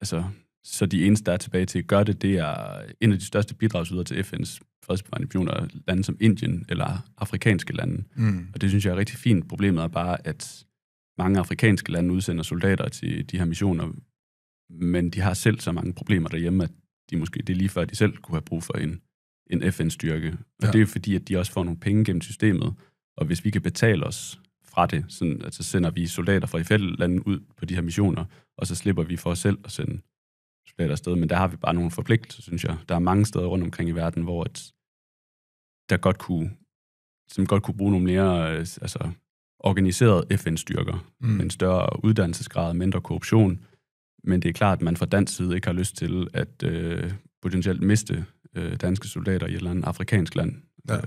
altså, så de eneste, der er tilbage til at gøre det, det er en af de største bidragsydere til FN's fredsbevarende missioner lande som Indien eller afrikanske lande. Mm. Og det synes jeg er rigtig fint. Problemet er bare, at mange afrikanske lande udsender soldater til de her missioner, men de har selv så mange problemer derhjemme, at de måske, det er lige før, de selv kunne have brug for en, en FN-styrke. Og ja. det er jo fordi, at de også får nogle penge gennem systemet, og hvis vi kan betale os fra det, så altså sender vi soldater fra i fælleslande ud på de her missioner, og så slipper vi for os selv at sende soldater afsted. Men der har vi bare nogle forpligtelser, synes jeg. Der er mange steder rundt omkring i verden, hvor et, der godt kunne, som godt kunne bruge nogle mere øh, altså, organiserede FN-styrker, mm. med en større uddannelsesgrad, mindre korruption. Men det er klart, at man fra dansk side ikke har lyst til at øh, potentielt miste øh, danske soldater i et eller andet afrikansk land. Ja. Øh,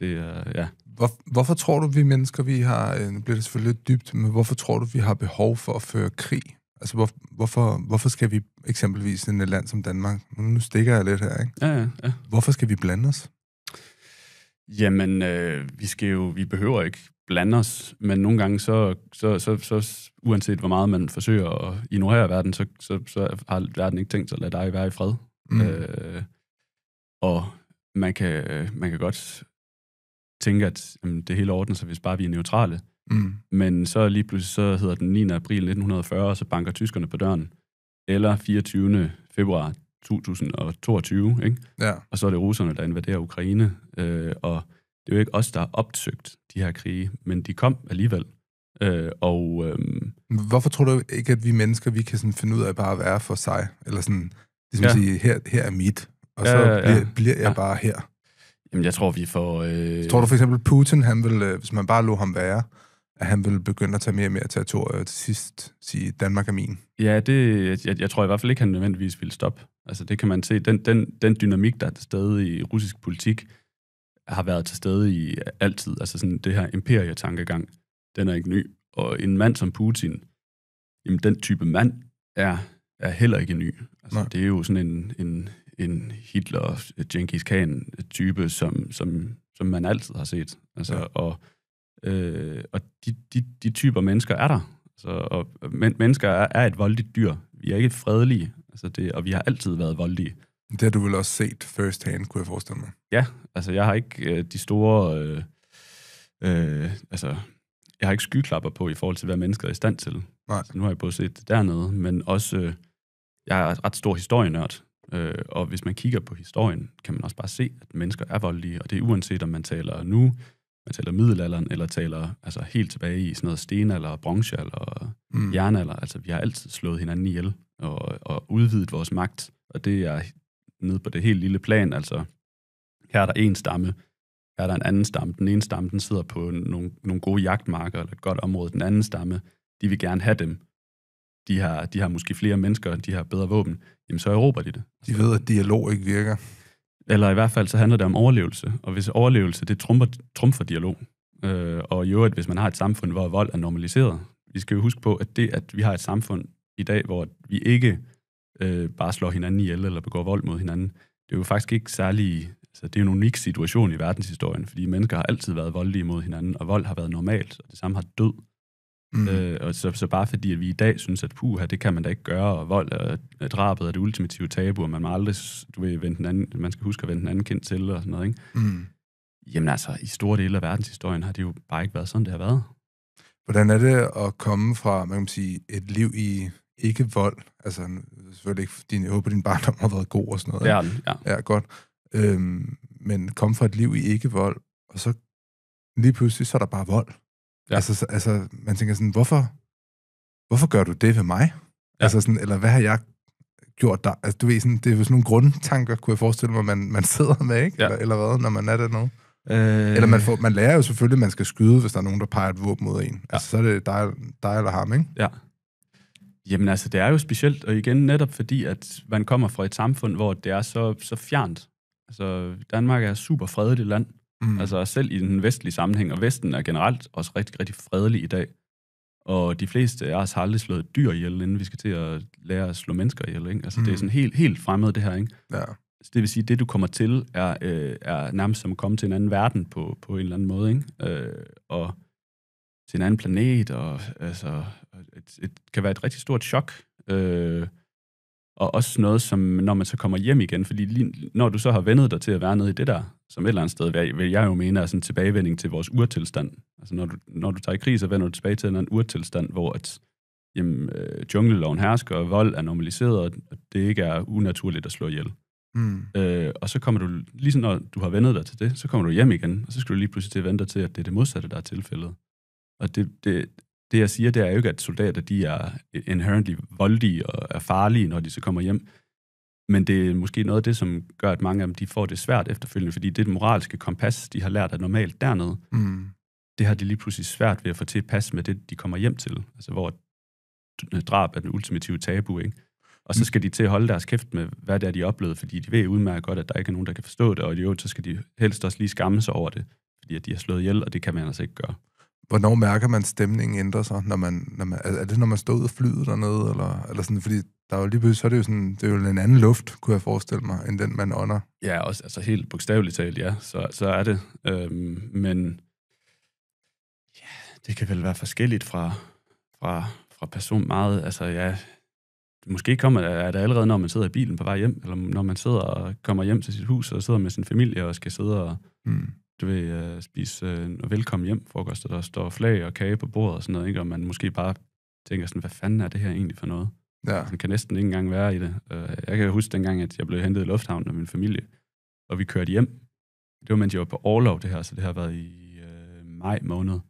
det er, ja. Hvor, hvorfor tror du, vi mennesker, vi har, øh, nu bliver det selvfølgelig lidt dybt, men hvorfor tror du, vi har behov for at føre krig? Altså, hvor, hvorfor, hvorfor skal vi eksempelvis i et land som Danmark, nu stikker jeg lidt her, ikke? Ja, ja, ja. Hvorfor skal vi blande os? Jamen, øh, vi, skal jo, vi behøver ikke blande os, men nogle gange, så, så, så, så uanset hvor meget man forsøger at ignorere verden, så, så, så har verden ikke tænkt sig at lade dig være i fred. Mm. Øh, og man kan, man kan godt tænke, at jamen, det hele ordner sig, hvis bare vi er neutrale. Mm. Men så lige pludselig, så hedder den 9. april 1940, og så banker tyskerne på døren. Eller 24. februar 2022, ikke? Ja. Og så er det russerne, der invaderer Ukraine, øh, og det er jo ikke os, der har opsøgt de her krige, men de kom alligevel. Øh, og, øh, Hvorfor tror du ikke, at vi mennesker, vi kan sådan finde ud af bare at være for sig? Eller sådan, ligesom ja. sige, her, her er mit, og ja, så ja, ja. Bliver, bliver jeg ja. bare her. Jamen, jeg tror, vi får... Øh... Tror du for eksempel, Putin, han vil, øh, hvis man bare lå ham være, at han ville begynde at tage mere og mere territorier og til sidst sige, Danmark er min? Ja, det, jeg, jeg tror i hvert fald ikke, han nødvendigvis ville stoppe. Altså det kan man se. Den, den, den dynamik, der er til stede i russisk politik, har været til stede i altid. Altså sådan det her imperietankegang, den er ikke ny. Og en mand som Putin, jamen den type mand er, er heller ikke ny. Altså, det er jo sådan en, en, en Hitler, Genghis Khan-type, som, som, som man altid har set. Altså, ja. Og Øh, og de, de, de typer mennesker er der. Så, altså, og men, mennesker er, er et voldeligt dyr. Vi er ikke fredelige, altså det, og vi har altid været voldelige. Det har du vel også set first hand, kunne jeg forestille mig. Ja, altså jeg har ikke øh, de store... Øh, øh, altså, jeg har ikke skyklapper på i forhold til, hvad mennesker er i stand til. Nej. Så altså, nu har jeg både set det dernede, men også... Øh, jeg er ret stor historienørd, øh, og hvis man kigger på historien, kan man også bare se, at mennesker er voldelige, og det er uanset, om man taler nu man taler middelalderen, eller taler altså, helt tilbage i sådan noget stenalder, bronzealder, mm. jernalder. Altså, vi har altid slået hinanden ihjel og, og udvidet vores magt, og det er nede på det helt lille plan. Altså, her er der en stamme, her er der en anden stamme. Den ene stamme, den sidder på nogle, nogle gode jagtmarker eller et godt område. Den anden stamme, de vil gerne have dem. De har, de har måske flere mennesker, de har bedre våben. Jamen, så erobrer de det. De ved, at dialog ikke virker. Eller i hvert fald så handler det om overlevelse, og hvis overlevelse, det trumfer, trumfer dialog. Øh, og i øvrigt, hvis man har et samfund, hvor vold er normaliseret, vi skal jo huske på, at det, at vi har et samfund i dag, hvor vi ikke øh, bare slår hinanden ihjel eller begår vold mod hinanden, det er jo faktisk ikke særlig... Altså, det er en unik situation i verdenshistorien, fordi mennesker har altid været voldelige mod hinanden, og vold har været normalt, og det samme har død Mm. Øh, og så, så bare fordi, at vi i dag synes, at her, det kan man da ikke gøre, og vold og, øh, drabet er det ultimative tabu, og man må aldrig, du ved, vende den anden, man skal huske at vende den anden kind til, og sådan noget, ikke? Mm. Jamen altså, i store dele af verdenshistorien har det jo bare ikke været sådan, det har været. Hvordan er det at komme fra, man kan sige, et liv i ikke vold, altså selvfølgelig ikke, din, jeg håber, din barndom har været god og sådan noget. Ja, ja. Ja, godt. Øhm, men komme fra et liv i ikke vold, og så lige pludselig, så er der bare vold. Ja. Altså, altså, man tænker sådan, hvorfor, hvorfor gør du det ved mig? Ja. Altså sådan, eller hvad har jeg gjort dig? Altså, du ved, sådan, det er jo sådan nogle grundtanker, kunne jeg forestille mig, man, man sidder med, ikke? Ja. Eller, eller hvad, når man er noget. Øh... Eller man, får, man lærer jo selvfølgelig, at man skal skyde, hvis der er nogen, der peger et våben mod en. Ja. Altså, så er det dig, dig eller ham, ikke? Ja. Jamen altså, det er jo specielt, og igen netop fordi, at man kommer fra et samfund, hvor det er så, så fjernt. Altså, Danmark er et super fredeligt land. Mm. Altså selv i den vestlige sammenhæng, og Vesten er generelt også rigtig, rigtig fredelig i dag. Og de fleste af os har aldrig slået dyr ihjel, inden vi skal til at lære at slå mennesker ihjel. Ikke? Altså mm. det er mm. sådan helt, helt fremmed det her. Ikke? Ja. Så det vil sige, at det du kommer til, er, øh, er nærmest som at komme til en anden verden på, på en eller anden måde. Ikke? Øh, og til en anden planet, og altså, et, et, kan være et rigtig stort chok. Øh, og også noget, som når man så kommer hjem igen, fordi lige, når du så har vendet dig til at være nede i det der, som et eller andet sted, vil jeg jo mene, er sådan en tilbagevending til vores urtilstand. Altså når du, når du tager i krig, så vender du tilbage til en anden urtilstand, hvor at, jamen, øh, jungleloven hersker, og vold er normaliseret, og det ikke er unaturligt at slå ihjel. Mm. Øh, og så kommer du, ligesom når du har vendet dig til det, så kommer du hjem igen, og så skal du lige pludselig til at vente dig til, at det er det modsatte, der er tilfældet. Og det, det, det jeg siger, det er jo ikke, at soldater de er inherently voldige og er farlige, når de så kommer hjem. Men det er måske noget af det, som gør, at mange af dem de får det svært efterfølgende, fordi det moralske kompas, de har lært at normalt dernede, mm. det har de lige pludselig svært ved at få til at passe med det, de kommer hjem til. Altså hvor drab er den ultimative tabu, ikke? Og så mm. skal de til at holde deres kæft med, hvad det er, de oplevede, fordi de ved udmærket godt, at der ikke er nogen, der kan forstå det, og i øvrigt, så skal de helst også lige skamme sig over det, fordi at de har slået ihjel, og det kan man altså ikke gøre hvornår mærker man, at stemningen ændrer sig? Når man, når man, er det, når man står ud og flyder dernede? Eller, eller sådan, fordi der er jo lige pludselig, så er det jo sådan, det er jo en anden luft, kunne jeg forestille mig, end den, man ånder. Ja, også, altså helt bogstaveligt talt, ja, så, så er det. Øhm, men ja, det kan vel være forskelligt fra, fra, fra person meget. Altså ja, måske kommer det, er det allerede, når man sidder i bilen på vej hjem, eller når man sidder og kommer hjem til sit hus og sidder med sin familie og skal sidde og, mm du vil uh, øh, spise øh, velkommen hjem frokost, og der står flag og kage på bordet og sådan noget, ikke? og man måske bare tænker sådan, hvad fanden er det her egentlig for noget? Ja. Man kan næsten ikke engang være i det. Øh, jeg kan huske dengang, at jeg blev hentet i lufthavnen af min familie, og vi kørte hjem. Det var, mens jeg var på overlov, det her, så det har været i uh, maj måned.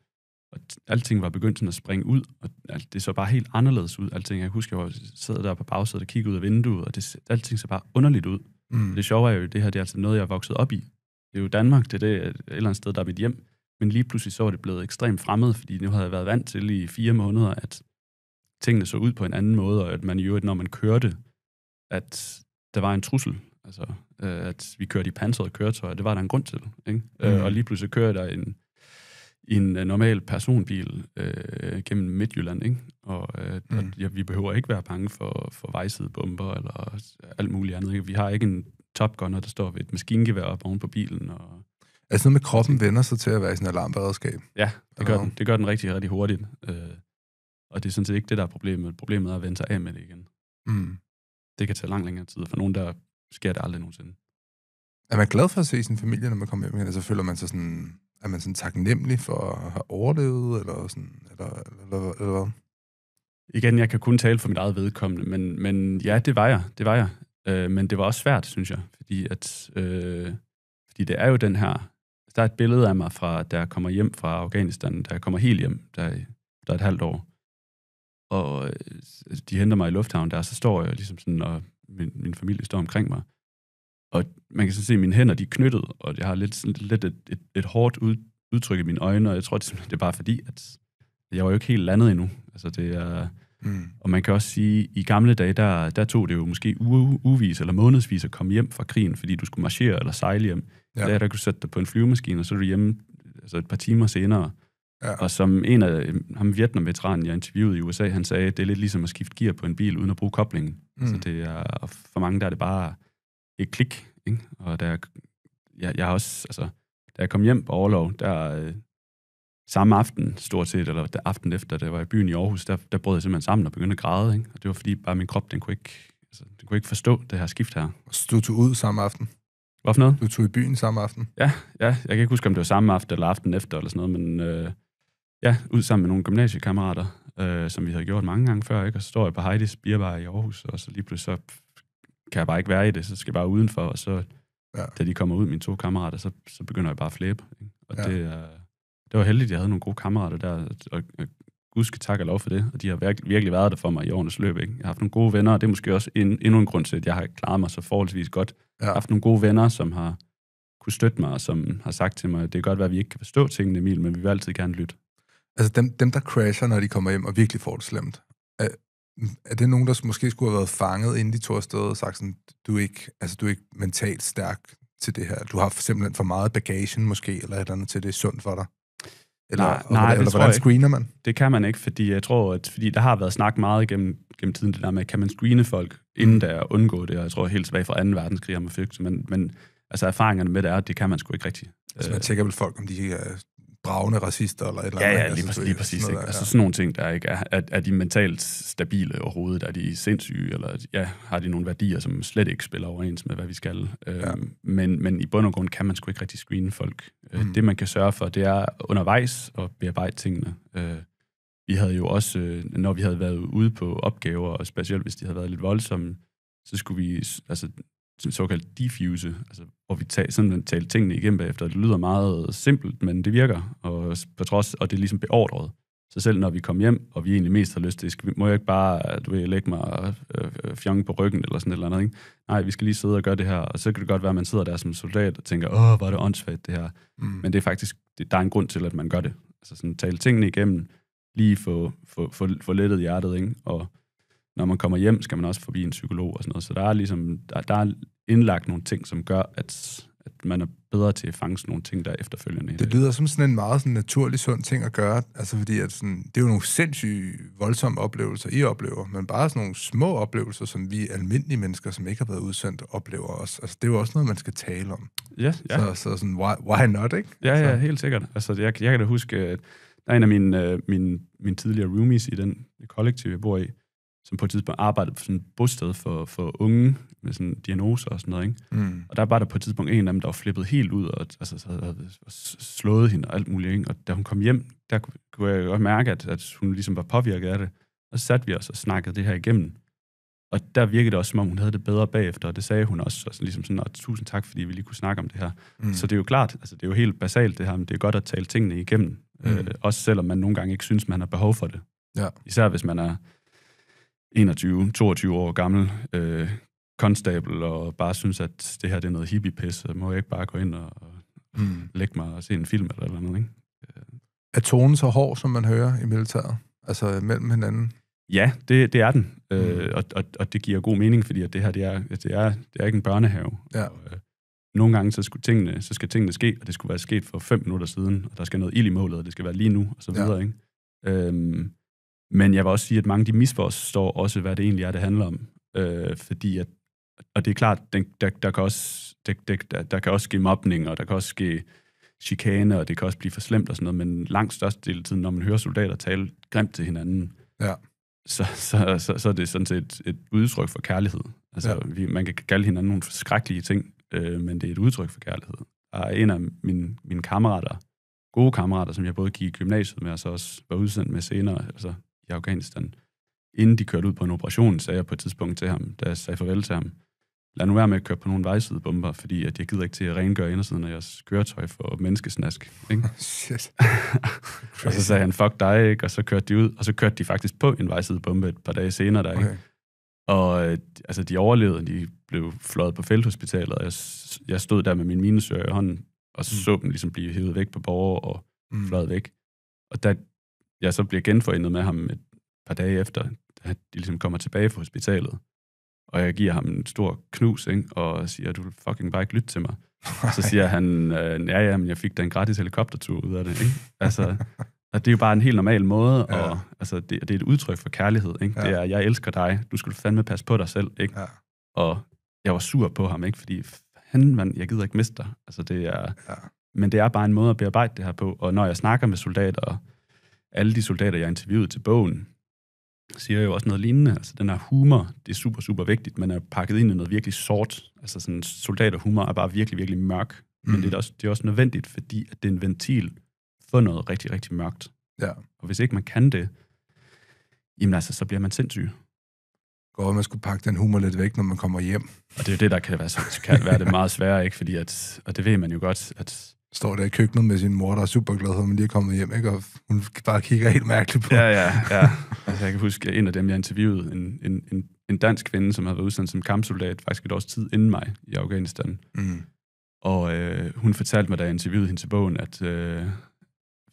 Og alting var begyndt sådan at springe ud, og alt, det så bare helt anderledes ud. Alting, jeg husker, jeg sad der på bagsædet og kiggede ud af vinduet, og det, alting så bare underligt ud. Mm. Det sjove er jo, det her det er altså noget, jeg er vokset op i det er jo Danmark, det er det, et eller andet sted, der er mit hjem. Men lige pludselig så var det blevet ekstremt fremmed, fordi nu havde jeg været vant til i fire måneder, at tingene så ud på en anden måde, og at man i øvrigt, når man kørte, at der var en trussel. Altså, øh, at vi kørte i pansrede køretøjer, det var der en grund til. Ikke? Øh, mm. Øh, og lige pludselig kører der en, en øh, normal personbil øh, gennem Midtjylland, ikke? Og, øh, mm. ja, vi behøver ikke være bange for, for vejsidebomber eller alt muligt andet. Ikke? Vi har ikke en Top Gun, der står ved et maskingevær op oven på bilen. Og... Altså noget med kroppen vender sig til at være i sådan en alarmberedskab. Ja, det gør, den, det gør den rigtig, rigtig hurtigt. Øh, og det er sådan set ikke det, der er problemet. Problemet er at vende sig af med det igen. Mm. Det kan tage lang længere tid, for nogen der sker det aldrig nogensinde. Er man glad for at se sin familie, når man kommer hjem igen? Altså føler man sig sådan, er man sådan taknemmelig for at have overlevet, eller sådan, eller, eller, eller, eller Igen, jeg kan kun tale for mit eget vedkommende, men, men ja, det var jeg. Det var jeg. Øh, men det var også svært, synes jeg, fordi, at, øh, fordi det er jo den her... Der er et billede af mig, fra, der jeg kommer hjem fra Afghanistan, der jeg kommer helt hjem, der, der er et halvt år. Og øh, de henter mig i lufthavnen der, så står jeg ligesom sådan, og min, min familie står omkring mig. Og man kan så se, at mine hænder de er knyttet, og jeg har lidt, sådan, lidt et, et, et hårdt ud, udtryk i mine øjne, og jeg tror det, det er bare fordi, at jeg var jo ikke helt landet endnu. Altså det er, Mm. Og man kan også sige, at i gamle dage, der, der tog det jo måske uvis eller månedsvis at komme hjem fra krigen, fordi du skulle marchere eller sejle hjem. Ja. Der, der kunne du sætte dig på en flyvemaskine, og så er du hjemme altså et par timer senere. Ja. Og som en af øh, ham Vietnam-veteranen, jeg interviewede i USA, han sagde, at det er lidt ligesom at skifte gear på en bil uden at bruge koblingen. Mm. Så det er, og for mange der er det bare et klik. Ikke? Og der, jeg, jeg har også, altså, da jeg kom hjem på overlov, der, øh, samme aften, stort set, eller aften efter, da jeg var i byen i Aarhus, der, der brød jeg simpelthen sammen og begyndte at græde. Ikke? Og det var fordi, bare min krop, den kunne ikke, altså, den kunne ikke forstå det her skift her. Så du tog ud samme aften? Hvad for noget? Du tog i byen samme aften? Ja, ja. Jeg kan ikke huske, om det var samme aften eller aften efter, eller sådan noget, men øh, ja, ud sammen med nogle gymnasiekammerater, øh, som vi havde gjort mange gange før, ikke? og så står jeg på Heidi's Bierbar i Aarhus, og så lige pludselig så kan jeg bare ikke være i det, så skal jeg bare udenfor, og så, ja. da de kommer ud, mine to kammerater, så, så begynder jeg bare at flæbe. Ikke? Og ja. det er... Øh, det var heldigt, at jeg havde nogle gode kammerater der, og, gud skal tak og lov for det, og de har virkelig, virkelig været der for mig i årenes løb. Ikke? Jeg har haft nogle gode venner, og det er måske også en, endnu en grund til, at jeg har klaret mig så forholdsvis godt. Ja. Jeg har haft nogle gode venner, som har kunne støtte mig, og som har sagt til mig, at det kan godt være, at vi ikke kan forstå tingene, Emil, men vi vil altid gerne lytte. Altså dem, dem der crasher, når de kommer hjem og virkelig får det slemt, er, er det nogen, der måske skulle have været fanget, inden de tog afsted og sagt sådan, du er ikke, altså, du er ikke mentalt stærk til det her. Du har simpelthen for meget bagagen måske, eller et eller andet til det er sundt for dig. Eller, nej, nej, eller, det eller, hvordan jeg screener man? Det kan man ikke, fordi jeg tror, at fordi der har været snak meget gennem, gennem tiden, det der med, kan man screene folk, inden der undgå det, og jeg tror helt tilbage fra 2. verdenskrig, man fik, men, men altså erfaringerne med det er, at det kan man sgu ikke rigtigt. Altså man tænker vel folk, om de er øh, dragende racister eller et eller andet. Ja, ja, lige, altså, lige præcis. Sådan noget, ikke? Altså sådan nogle ting, der ikke er, er, er de mentalt stabile overhovedet? Er de sindssyge? Eller ja, har de nogle værdier, som slet ikke spiller overens med, hvad vi skal? Øh, ja. men, men i bund og grund kan man sgu ikke rigtig screene folk. Øh, mm. Det, man kan sørge for, det er undervejs at bearbejde tingene. Øh, vi havde jo også, øh, når vi havde været ude på opgaver, og specielt hvis de havde været lidt voldsomme, så skulle vi, altså såkaldt diffuse, altså hvor vi tager, sådan, taler tingene igennem bagefter. Det lyder meget simpelt, men det virker, og, på trods, og det er ligesom beordret. Så selv når vi kommer hjem, og vi egentlig mest har lyst til, skal, må jeg ikke bare du ved, lægge mig øh, øh, fjong på ryggen eller sådan et eller andet. Ikke? Nej, vi skal lige sidde og gøre det her. Og så kan det godt være, at man sidder der som soldat og tænker, åh, hvor er det åndssvagt det her. Mm. Men det er faktisk, det, der er en grund til, at man gør det. Altså sådan tale tingene igennem, lige få, få, få, få lettet hjertet, ikke? og når man kommer hjem, skal man også forbi en psykolog og sådan noget. Så der er ligesom, der, der er indlagt nogle ting, som gør, at, at man er bedre til at fange sådan nogle ting, der er efterfølgende. Det lyder som sådan en meget sådan naturlig, sund ting at gøre, altså fordi at sådan, det er jo nogle sindssyge, voldsomme oplevelser, I oplever, men bare sådan nogle små oplevelser, som vi almindelige mennesker, som ikke har været udsendt, oplever også. Altså det er jo også noget, man skal tale om. Ja, ja. Så, så sådan, why, why not, ikke? Ja, ja, helt sikkert. Altså jeg, jeg kan da huske, at der er en af mine, øh, mine, mine tidligere roomies i den kollektiv, jeg bor i, som på et tidspunkt arbejdede på sådan et bosted for, for unge med sådan diagnoser og sådan noget. Ikke? Mm. Og der var der på et tidspunkt en af dem, der var flippet helt ud og altså, så havde slået hende og alt muligt. Ikke? Og da hun kom hjem, der kunne jeg godt mærke, at, at hun ligesom var påvirket af det. Og så satte vi os og snakkede det her igennem. Og der virkede det også, som om hun havde det bedre bagefter, og det sagde hun også, og sådan, ligesom sådan, og tusind tak, fordi vi lige kunne snakke om det her. Mm. Så det er jo klart, altså det er jo helt basalt det her, men det er godt at tale tingene igennem, mm. øh, også selvom man nogle gange ikke synes, man har behov for det. Ja. Især hvis man er 21-22 år gammel øh, konstabel og bare synes, at det her det er noget hippie-pis, så må jeg ikke bare gå ind og, og mm. lægge mig og se en film eller noget, ikke? Er tonen så hård, som man hører i militæret? Altså mellem hinanden? Ja, det, det er den. Mm. Øh, hmm. og, og, og det giver god mening, fordi at det her, det er, det er, det er ikke en børnehave. Ja. Og, øh, nogle gange, så, skulle tingene, så skal tingene ske, og det skulle være sket for fem minutter siden, og der skal noget ild i målet, og det skal være lige nu, og så videre, ja. ikke? Øh, men jeg vil også sige, at mange af de misforstår også, hvad det egentlig er, det handler om. Øh, fordi at, og det er klart, den, der, der, kan også, der, der, der, der kan også ske mobning, og der kan også ske chikane, og det kan også blive for slemt og sådan noget, men langt størstedelen af tiden, når man hører soldater tale grimt til hinanden, ja. så, så, så, så er det sådan set et, et udtryk for kærlighed. Altså, ja. vi, man kan kalde hinanden nogle forskrækkelige ting, øh, men det er et udtryk for kærlighed. Og en af mine, mine kammerater, gode kammerater, som jeg både gik i gymnasiet med, og så også var udsendt med senere, altså i Afghanistan. Inden de kørte ud på en operation, sagde jeg på et tidspunkt til ham, da jeg sagde farvel til ham, lad nu være med at køre på nogle vejsidebomber, fordi at jeg gider ikke til at rengøre indersiden af jeres køretøj for menneskesnask. Ikke? Shit. og så sagde han, fuck dig, ikke? og så kørte de ud, og så kørte de faktisk på en vejsidebombe et par dage senere. Der, ikke? Okay. Og øh, altså, de overlevede, de blev fløjet på felthospitalet, og jeg, jeg stod der med min minesøger i hånden, og så, mm. så dem ligesom blive hævet væk på borger og mm. fløjet væk. Og der, jeg så bliver genforenet med ham et par dage efter, at de ligesom kommer tilbage fra hospitalet. Og jeg giver ham en stor knus, ikke? og siger, du fucking bare ikke lytte til mig. Så siger han, øh, ja, ja, men jeg fik da en gratis helikoptertur ud af det. Ikke? Altså, og det er jo bare en helt normal måde, og ja. altså, det, det er et udtryk for kærlighed. Ikke? Ja. Det er, jeg elsker dig, du skulle fandme passe på dig selv. Ikke? Ja. Og jeg var sur på ham, ikke? fordi han, man, jeg gider ikke miste dig. Altså, det er, ja. Men det er bare en måde at bearbejde det her på, og når jeg snakker med soldater, alle de soldater, jeg interviewede til bogen, siger jo også noget lignende. Altså den her humor, det er super, super vigtigt. Man er pakket ind i noget virkelig sort. Altså sådan soldaterhumor er bare virkelig, virkelig mørk. Men mm. det, er også, det er også nødvendigt, fordi at det er en ventil for noget rigtig, rigtig mørkt. Ja. Og hvis ikke man kan det, jamen altså, så bliver man sindssyg. Godt, at man skulle pakke den humor lidt væk, når man kommer hjem. Og det er jo det, der kan være, så kan være det meget svære, ikke? Fordi at, og det ved man jo godt, at står der i køkkenet med sin mor, der er super glad for, at man lige er kommet hjem, ikke? og hun bare kigger helt mærkeligt på. Ja, ja, ja. Altså, jeg kan huske, at en af dem, jeg interviewede, en, en, en, en dansk kvinde, som havde været udsendt som kampsoldat faktisk et års tid inden mig i Afghanistan. Mm. Og øh, hun fortalte mig, da jeg interviewede hende til bogen, at øh,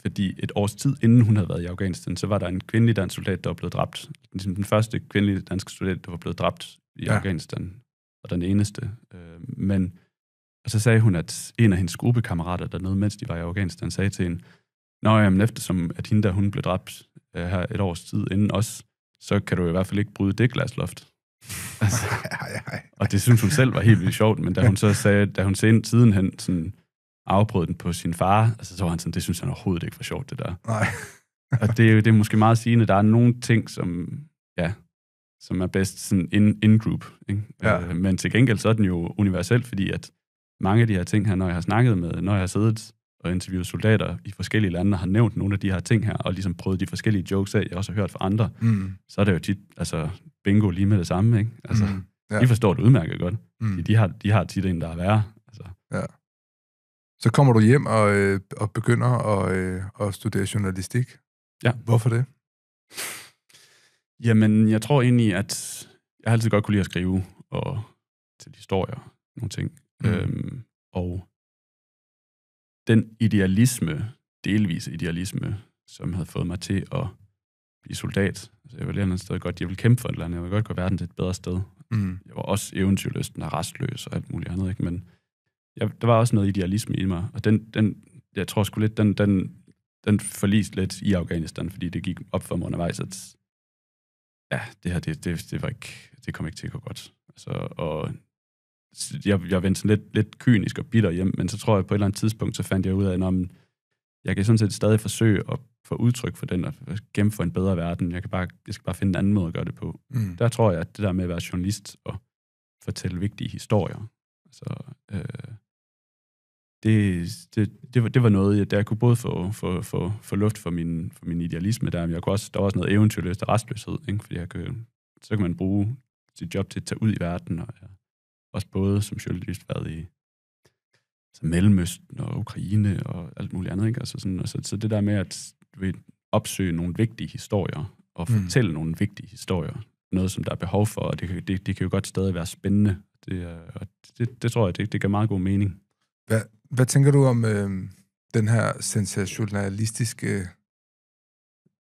fordi et års tid inden hun havde været i Afghanistan, så var der en kvindelig dansk soldat, der var blevet dræbt. Ligesom den første kvindelige danske soldat, der var blevet dræbt i ja. Afghanistan, og den eneste. Øh, men og så sagde hun, at en af hendes gruppekammerater dernede, mens de var i Afghanistan, sagde til hende, Nå, jamen, eftersom at hende der, hun blev dræbt øh, her et års tid inden os, så kan du i hvert fald ikke bryde det glasloft. altså, Og det synes hun selv var helt vildt sjovt, men da hun så sagde, da hun senere tiden hen sådan, afbrød den på sin far, altså, så var han sådan, det synes han overhovedet ikke var sjovt, det der. Nej. og det er jo det er måske meget sigende, der er nogle ting, som, ja, som er bedst sådan in, in-group. Ikke? Ja. Øh, men til gengæld så er den jo universel, fordi at mange af de her ting her, når jeg har snakket med, når jeg har siddet og interviewet soldater i forskellige lande, og har nævnt nogle af de her ting her, og ligesom prøvet de forskellige jokes af, jeg også har hørt fra andre, mm. så er det jo tit, altså bingo lige med det samme, ikke? Altså, mm. ja. de forstår det udmærket godt. Mm. De, har, de har tit en, der er værre. Altså. Ja. Så kommer du hjem og, øh, og begynder at, øh, at studere journalistik. Ja. Hvorfor det? Jamen, jeg tror egentlig, at jeg har altid godt kunne lide at skrive og til historier, nogle ting. Mm. Øhm, og den idealisme, delvis idealisme, som havde fået mig til at blive soldat. Altså, jeg ville et eller andet sted godt, jeg ville kæmpe for et eller andet, jeg ville godt gøre verden til et bedre sted. Mm. Jeg var også eventyrløsten og restløs og alt muligt andet, ikke? men jeg, der var også noget idealisme i mig, og den, den jeg tror sgu lidt, den, den, den forliste lidt i Afghanistan, fordi det gik op for mig undervejs, at ja, det her, det, det, det, var ikke, det kom ikke til at gå godt. Altså, og jeg, jeg vendte sådan lidt, lidt kynisk og bitter hjem, men så tror jeg på et eller andet tidspunkt, så fandt jeg ud af, at jeg kan sådan set stadig forsøge at få udtryk for den, og kæmpe for en bedre verden. Jeg, kan bare, jeg skal bare finde en anden måde at gøre det på. Mm. Der tror jeg, at det der med at være journalist og fortælle vigtige historier, altså, øh, det, det, det, var, det var noget, jeg, der jeg kunne både få, få, få, få luft for min, for min idealisme der, men jeg kunne også, der var også noget eventyrløst og restløshed, ikke? fordi jeg kunne, så kan man bruge sit job til at tage ud i verden, og ja også både som journalist været i så altså Mellemøsten og Ukraine og alt muligt andet. Ikke? Altså sådan, altså, så, det der med at du ved, opsøge nogle vigtige historier og mm. fortælle mm. nogle vigtige historier, noget som der er behov for, og det, det, det kan jo godt stadig være spændende. Det, og det, det tror jeg, det, det gør meget god mening. Hvad, hvad tænker du om øh, den her sensationalistiske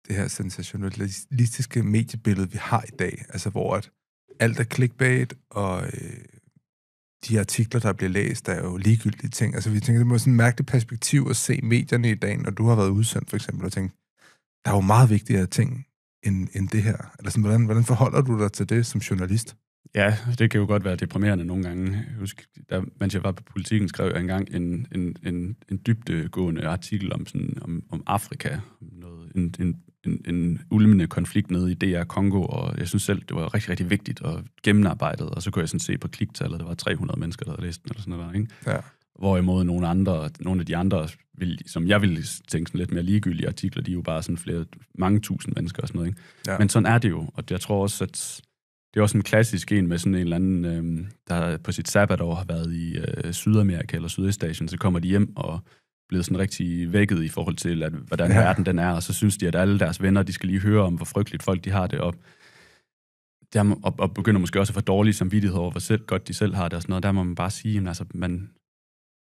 det her sensationalistiske mediebillede, vi har i dag, altså hvor at alt er clickbait, og øh, de artikler, der bliver læst, er jo ligegyldige ting. Altså, vi tænker, det må sådan et mærkeligt perspektiv at se medierne i dag, når du har været udsendt, for eksempel, og tænke, der er jo meget vigtigere ting end, end det her. Eller sådan, hvordan, hvordan forholder du dig til det som journalist? Ja, det kan jo godt være deprimerende nogle gange. Jeg husker, der, mens jeg var på politikken, skrev jeg engang en, en, en, en dybtegående artikel om, sådan, om, om Afrika, noget, en, en en, en ulmende konflikt nede i DR Kongo, og jeg synes selv, det var rigtig, rigtig vigtigt og gennemarbejdet, og så kunne jeg sådan se på kliktallet, der var 300 mennesker, der havde læst den, eller sådan noget der, ikke? Ja. Hvorimod nogle, andre, nogle af de andre, vil, som jeg ville tænke sådan lidt mere ligegyldige artikler, de er jo bare sådan flere, mange tusind mennesker og sådan noget. Ikke? Ja. Men sådan er det jo, og jeg tror også, at det er også en klassisk en med sådan en eller anden, øh, der på sit sabbatår har været i øh, Sydamerika eller Sydøstasien, så kommer de hjem og blevet sådan rigtig vækket i forhold til, at, hvordan ja. verden den er, og så synes de, at alle deres venner, de skal lige høre om, hvor frygteligt folk de har det, og, Der, og, og begynder måske også at få dårlig samvittighed over, hvor selv, godt de selv har det og sådan noget. Der må man bare sige, at altså, man,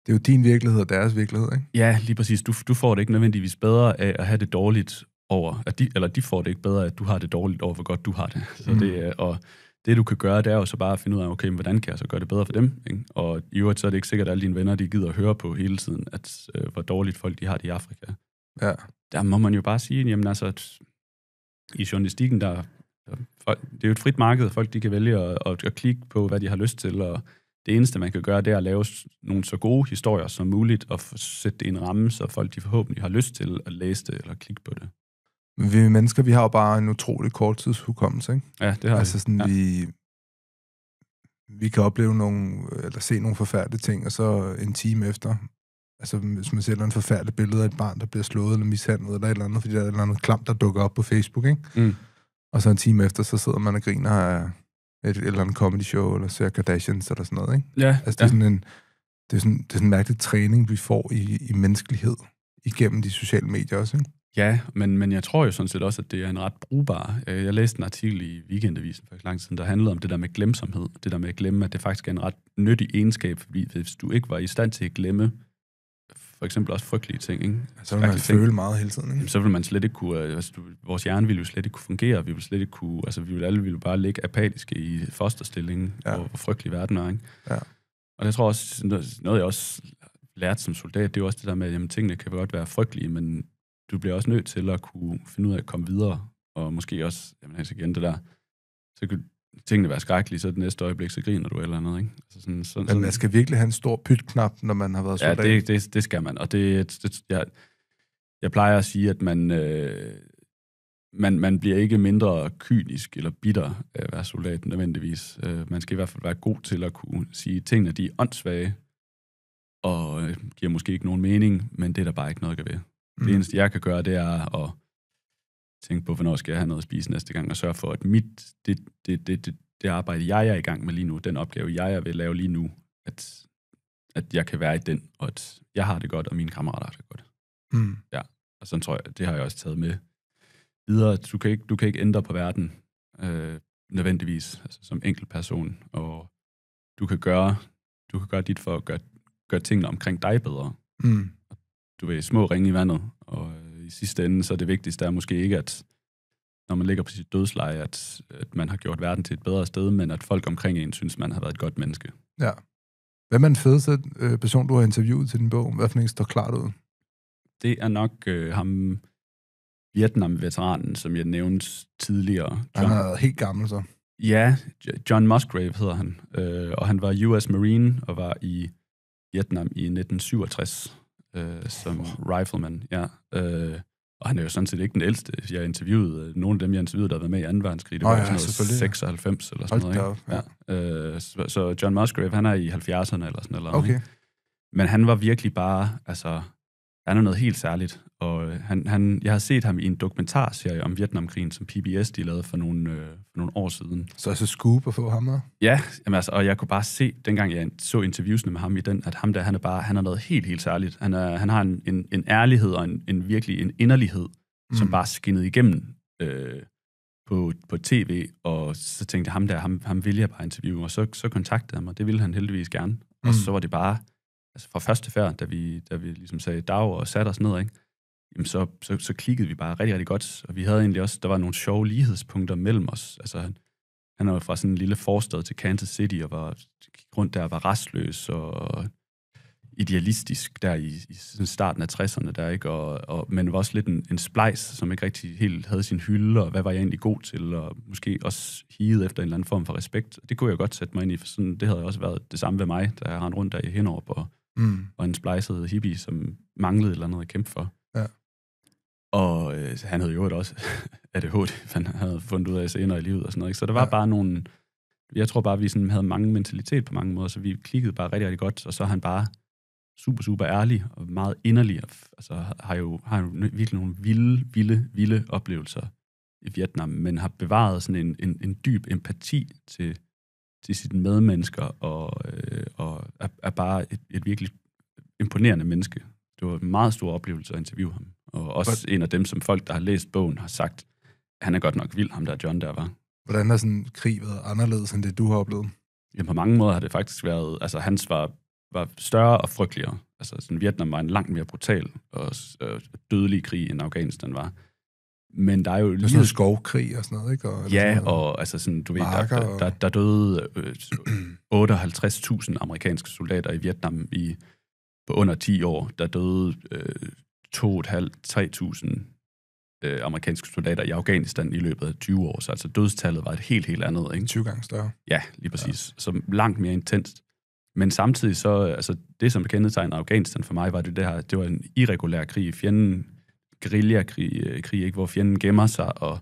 det er jo din virkelighed og deres virkelighed, ikke? Ja, lige præcis. Du, du får det ikke nødvendigvis bedre af at have det dårligt over, at de, eller de får det ikke bedre af, at du har det dårligt over, hvor godt du har det. Så mm. det øh, og det du kan gøre, det er jo så bare at finde ud af, okay, hvordan kan jeg så gøre det bedre for dem? Ikke? Og i øvrigt, så er det ikke sikkert, at alle dine venner, de gider at høre på hele tiden, at øh, hvor dårligt folk de har det i Afrika. Ja. Der må man jo bare sige, jamen altså, at i journalistikken, der, der folk, det er jo et frit marked, folk de kan vælge at, at, at klikke på, hvad de har lyst til, og det eneste, man kan gøre, det er at lave nogle så gode historier som muligt, og sætte det i en ramme, så folk de forhåbentlig har lyst til at læse det eller klikke på det. Men vi mennesker, vi har jo bare en utrolig kort tidshukommelse, ikke? Ja, det har altså, sådan, ja. vi. Vi kan opleve nogle, eller se nogle forfærdelige ting, og så en time efter, altså hvis man ser en forfærdelig billede af et barn, der bliver slået eller mishandlet eller et eller andet, fordi der er et eller andet klam, der dukker op på Facebook, ikke? Mm. Og så en time efter, så sidder man og griner af et, et eller andet comedy show, eller ser Kardashians eller sådan noget, ikke? Ja. Altså det er ja. sådan en, det er sådan, det er sådan en mærkelig træning, vi får i, i menneskelighed igennem de sociale medier også, ikke? Ja, men, men jeg tror jo sådan set også, at det er en ret brugbar. Øh, jeg læste en artikel i Weekendavisen for ikke lang tid siden, der handlede om det der med glemsomhed. Det der med at glemme, at det faktisk er en ret nyttig egenskab, fordi hvis du ikke var i stand til at glemme for eksempel også frygtelige ting. Ikke? Altså, så vil man føle meget hele tiden. Ikke? Jamen, så vil man slet ikke kunne, øh, altså, vores hjerne ville jo slet ikke kunne fungere, vi ville slet ikke kunne, altså vi ville alle ville bare ligge apatiske i fosterstillingen, ja. hvor, hvor frygtelig verden er. Ikke? Ja. Og jeg tror også, noget, jeg også lærte som soldat, det er også det der med, at jamen, tingene kan godt være frygtelige, men du bliver også nødt til at kunne finde ud af at komme videre, og måske også, jamen altså igen det der, så kan tingene være skrækkelige, så det næste øjeblik, så griner du eller andet, ikke? Altså sådan, sådan, Men man skal virkelig have en stor pytknap, når man har været soldat. Ja, det, det, det skal man, og det, det jeg, jeg plejer at sige, at man, øh, man, man bliver ikke mindre kynisk eller bitter af at være soldat nødvendigvis. Øh, man skal i hvert fald være god til at kunne sige, at tingene de er åndssvage, og øh, giver måske ikke nogen mening, men det er der bare ikke noget at gøre ved. Mm. Det eneste, jeg kan gøre, det er at tænke på, hvornår skal jeg have noget at spise næste gang, og sørge for, at mit, det, det, det, det, det arbejde, jeg er i gang med lige nu, den opgave, jeg er ved at lave lige nu, at, at jeg kan være i den, og at jeg har det godt, og mine kammerater har det godt. Mm. Ja, og sådan tror jeg, det har jeg også taget med videre. Du kan ikke, du kan ikke ændre på verden øh, nødvendigvis altså, som enkelt person, og du kan gøre, du kan gøre dit for at gøre, gøre tingene omkring dig bedre. Mm du ved, små ringe i vandet. Og øh, i sidste ende, så er det vigtigste er måske ikke, at når man ligger på sit dødsleje, at, at man har gjort verden til et bedre sted, men at folk omkring en synes, man har været et godt menneske. Ja. Hvad er den fedeste øh, person, du har interviewet til din bog? Hvad for en står klart ud? Det er nok øh, ham, Vietnam-veteranen, som jeg nævnte tidligere. John, han er helt gammel så. Ja, John Musgrave hedder han. Øh, og han var US Marine og var i Vietnam i 1967 øh, som oh. rifleman. Ja. Øh, og han er jo sådan set ikke den ældste. Jeg har interviewet. Øh, nogle af dem, jeg interviewet, der har været med i 2. verdenskrig. Det var oh, ja, sådan noget 96 eller sådan Hold noget. Ikke? Ja. Øh, så, så John Musgrave, han er i 70'erne eller sådan noget. Okay. Ikke? Men han var virkelig bare, altså, han er noget helt særligt. Og øh, han, han, jeg har set ham i en dokumentarserie om Vietnamkrigen, som PBS de lavede for nogle, øh, for nogle år siden. Så altså scoop at få ham med? Ja, jamen altså, og jeg kunne bare se, dengang jeg så interviewsene med ham i den, at ham der, han er bare, han er noget helt, helt særligt. Han, er, han har en, en, en ærlighed og en, en virkelig en inderlighed, mm. som bare skinnede igennem øh, på, på tv, og så tænkte jeg, ham der, ham, ham vil jeg bare interviewe, og så, så kontaktede han mig, det ville han heldigvis gerne. Mm. Og så var det bare altså fra første færd, da vi, da vi ligesom sagde dag og satte os ned, ikke? Jamen så, så, så klikkede vi bare rigtig, rigtig godt, og vi havde egentlig også, der var nogle sjove lighedspunkter mellem os. Altså han, han var fra sådan en lille forstad til Kansas City, og var, gik rundt der og var restløs og idealistisk der i, i starten af 60'erne, der, ikke? Og, og, men var også lidt en, en splice, som ikke rigtig helt havde sin hylde, og hvad var jeg egentlig god til, og måske også higet efter en eller anden form for respekt. Det kunne jeg godt sætte mig ind i, for sådan, det havde også været det samme ved mig, da jeg en rundt der i Henover og mm. og en splicet hippie, som manglede et eller andet at kæmpe for. Ja. Og øh, han havde jo også ADHD, han havde fundet ud af senere i livet og sådan noget. Ikke? Så der var ja. bare nogle... Jeg tror bare, vi sådan havde mange mentalitet på mange måder, så vi klikkede bare rigtig, rigtig godt, og så han bare super, super ærlig og meget inderlig, og altså, har jo, har jo virkelig nogle vilde, vilde, vilde oplevelser i Vietnam, men har bevaret sådan en, en, en dyb empati til til sine medmennesker, og, øh, og er, er bare et, et virkelig imponerende menneske. Det var en meget stor oplevelse at interviewe ham. Og også Hvor... en af dem, som folk, der har læst bogen, har sagt, han er godt nok vild, ham der John der var. Hvordan har sådan krig været anderledes, end det du har oplevet? Jamen på mange måder har det faktisk været, altså hans var, var større og frygteligere. Altså sådan, Vietnam var en langt mere brutal og, og øh, dødelig krig, end Afghanistan var. Men der er jo... er Sådan skovkrig og sådan noget, ikke? Og, ja, noget. og altså sådan, du ved, der, der, der, der døde øh, 58.000 amerikanske soldater i Vietnam i på under 10 år. Der døde øh, 2.500-3.000 øh, amerikanske soldater i Afghanistan i løbet af 20 år. Så altså dødstallet var et helt, helt andet, ikke? 20 gange større. Ja, lige præcis. Ja. Så langt mere intenst. Men samtidig så, altså det som kendetegner Afghanistan for mig, var det, det her, det var en irregulær krig. Fjenden guerillakrig, krig, ikke? hvor fjenden gemmer sig og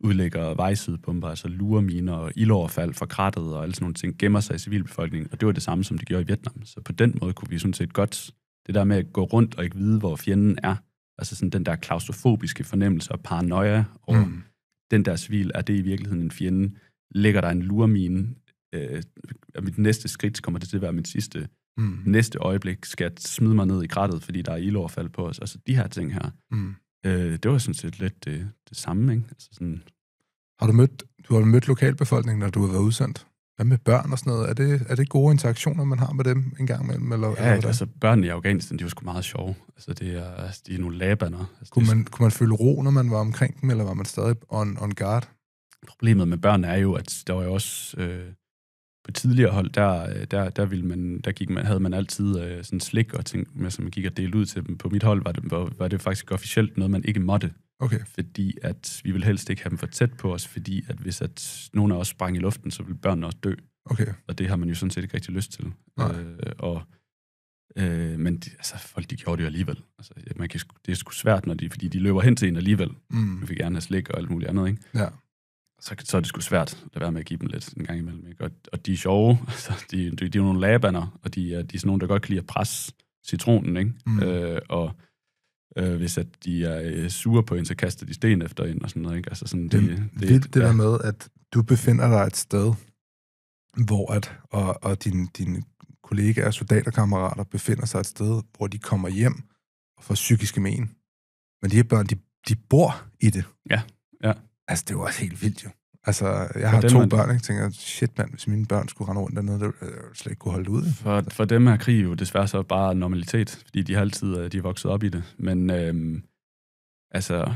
udlægger vejsidebomber, altså lureminer og ildoverfald fra krattet og alle sådan nogle ting, gemmer sig i civilbefolkningen, og det var det samme, som de gjorde i Vietnam. Så på den måde kunne vi sådan set godt, det der med at gå rundt og ikke vide, hvor fjenden er, altså sådan den der klaustrofobiske fornemmelse og paranoia over mm. den der civil, er det i virkeligheden en fjende? Ligger der en luremine? Øh, mit næste skridt kommer det til at være mit sidste Mm. Næste øjeblik skal jeg smide mig ned i krattet, fordi der er ildoverfald på os. Altså de her ting her. Mm. Øh, det var sådan set lidt det, øh, det samme, ikke? Altså sådan... Har du mødt, du har mødt lokalbefolkningen, når du har været udsendt? Hvad med børn og sådan noget? Er det, er det gode interaktioner, man har med dem en gang imellem? Eller, ja, eller altså børnene i Afghanistan, de var sgu meget sjove. Altså, det er, altså, de er nogle labander. Altså, kunne, man, kunne man føle ro, når man var omkring dem, eller var man stadig on, on guard? Problemet med børn er jo, at der var jo også... Øh, på tidligere hold, der, der, der, ville man, der gik man, havde man altid øh, sådan slik og ting, med, som man gik og delte ud til dem. På mit hold var det, var, var det faktisk officielt noget, man ikke måtte. Okay. Fordi at vi ville helst ikke have dem for tæt på os, fordi at hvis at nogen af os sprang i luften, så ville børnene også dø. Okay. Og det har man jo sådan set ikke rigtig lyst til. Øh, og, øh, men de, altså, folk de gjorde det jo alligevel. Altså, man kan, det er sgu svært, når de, fordi de løber hen til en alligevel. Mm. Vi vil gerne have slik og alt muligt andet. Ikke? Ja så, så er det sgu svært at lade være med at give dem lidt en gang imellem. Ikke? Og, og de er sjove, altså, de, de, de er nogle labander, og de de er sådan nogle, der godt kan lide at presse citronen, ikke? Mm. Øh, og øh, hvis at de er øh, sure på en, så kaster de sten efter en og sådan noget. Ikke? Altså sådan, det, det, det, vildt det ja. med, at du befinder dig et sted, hvor at, og, og din, din kollegaer og soldaterkammerater befinder sig et sted, hvor de kommer hjem og får psykiske men. Men de her børn, de, de bor i det. Ja, ja. Altså, det var også helt vildt jo. Altså, jeg har to man... børn, ikke? tænker, shit mand, hvis mine børn skulle rende rundt dernede, det ville jeg øh, slet ikke kunne holde ud. For, for dem er krig jo desværre så bare normalitet, fordi de har altid øh, de er vokset op i det. Men øhm, altså,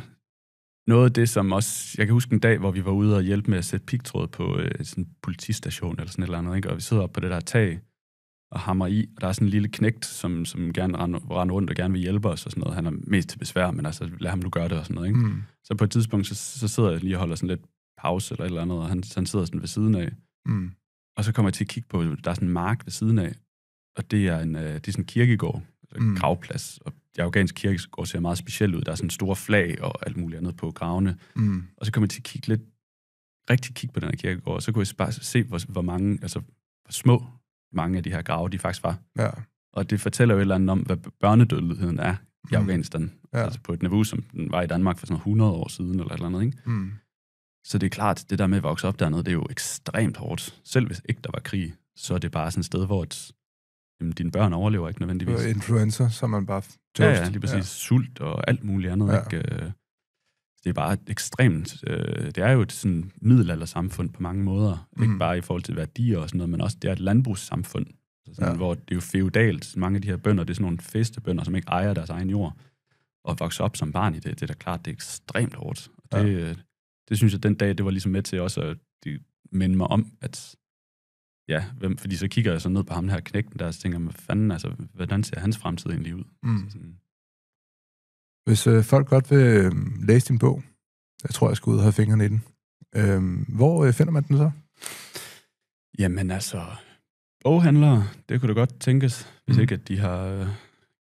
noget af det, som også... Jeg kan huske en dag, hvor vi var ude og hjælpe med at sætte pigtråd på øh, sådan en politistation eller sådan et eller andet, ikke? og vi sidder op på det der tag, og hammer i. Og der er sådan en lille knægt, som, som gerne render rundt og gerne vil hjælpe os og sådan noget. Han er mest til besvær, men altså, lad ham nu gøre det og sådan noget. Ikke? Mm. Så på et tidspunkt, så, så sidder jeg lige og holder sådan lidt pause eller et eller andet, og han, han sidder sådan ved siden af. Mm. Og så kommer jeg til at kigge på, der er sådan en mark ved siden af, og det er, en, øh, det er sådan en kirkegård, altså en mm. gravplads. Og de afghanske kirkegård ser meget specielt ud. Der er sådan store flag og alt muligt andet på gravene. Mm. Og så kommer jeg til at kigge lidt, rigtig kigge på den her kirkegård, og så kunne jeg bare se, hvor, hvor mange, altså hvor små mange af de her grave, de faktisk var. Ja. Og det fortæller jo et eller andet om, hvad børnedødeligheden er i mm. Afghanistan. Ja. Altså på et niveau, som den var i Danmark for sådan 100 år siden, eller et eller andet, ikke? Mm. Så det er klart, det der med at vokse op dernede, det er jo ekstremt hårdt. Selv hvis ikke der var krig, så er det bare sådan et sted, hvor et, jamen, dine børn overlever ikke nødvendigvis. Influencer, så man bare... Just, ja, ja, lige præcis. Ja. Sult og alt muligt andet, ja. ikke? Øh, det er bare ekstremt, øh, det er jo et sådan samfund på mange måder. Mm. Ikke bare i forhold til værdier og sådan noget, men også det er et landbrugssamfund, sådan, ja. hvor det er jo feudalt. Mange af de her bønder, det er sådan nogle festebønder, som ikke ejer deres egen jord. Og vokse op som barn i det, det er da klart, det er ekstremt hårdt. Og det, ja. Øh, det synes jeg, den dag, det var ligesom med til også at minde mig om, at ja, hvem, fordi så kigger jeg så ned på ham her knægten der, og så tænker jeg, fanden, altså, hvordan ser hans fremtid egentlig ud? Mm. Så sådan, hvis øh, folk godt vil øh, læse din bog, jeg tror, jeg skal ud og have fingrene i den. Øh, hvor øh, finder man den så? Jamen altså, boghandlere, det kunne da godt tænkes, hvis mm. ikke at de har øh,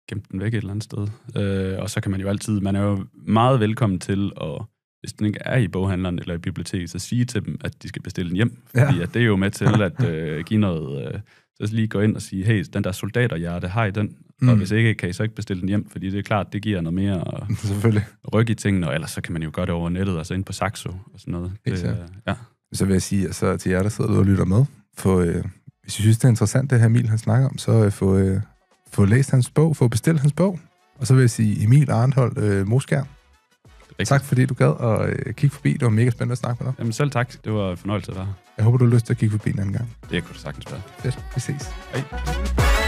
gemt den væk et eller andet sted. Øh, og så kan man jo altid, man er jo meget velkommen til at hvis den ikke er i boghandleren eller i biblioteket, så sige til dem, at de skal bestille den hjem. Fordi ja. at det er jo med til at øh, give noget, øh, så lige gå ind og sige, hey, den der soldaterhjerte, har I den? Mm. Og hvis ikke, kan I så ikke bestille den hjem, fordi det er klart, det giver noget mere Selvfølgelig. rykke i tingene, og ellers så kan man jo gøre det over nettet, altså ind på Saxo og sådan noget. Det, ja. Så vil jeg sige altså, til jer, der sidder og lytter med, få, øh, hvis I synes, det er interessant, det her Emil han snakker om, så øh, få, øh, få læst hans bog, få bestilt hans bog. Og så vil jeg sige, Emil Arnhold øh, Moskær, Rigtig. Tak fordi du gad at øh, kigge forbi. Det var mega spændende at snakke med dig. Jamen selv tak. Det var en fornøjelse at være Jeg håber, du har lyst til at kigge forbi en anden gang. Det kunne du sagtens være. Fedt. Vi ses. Hej.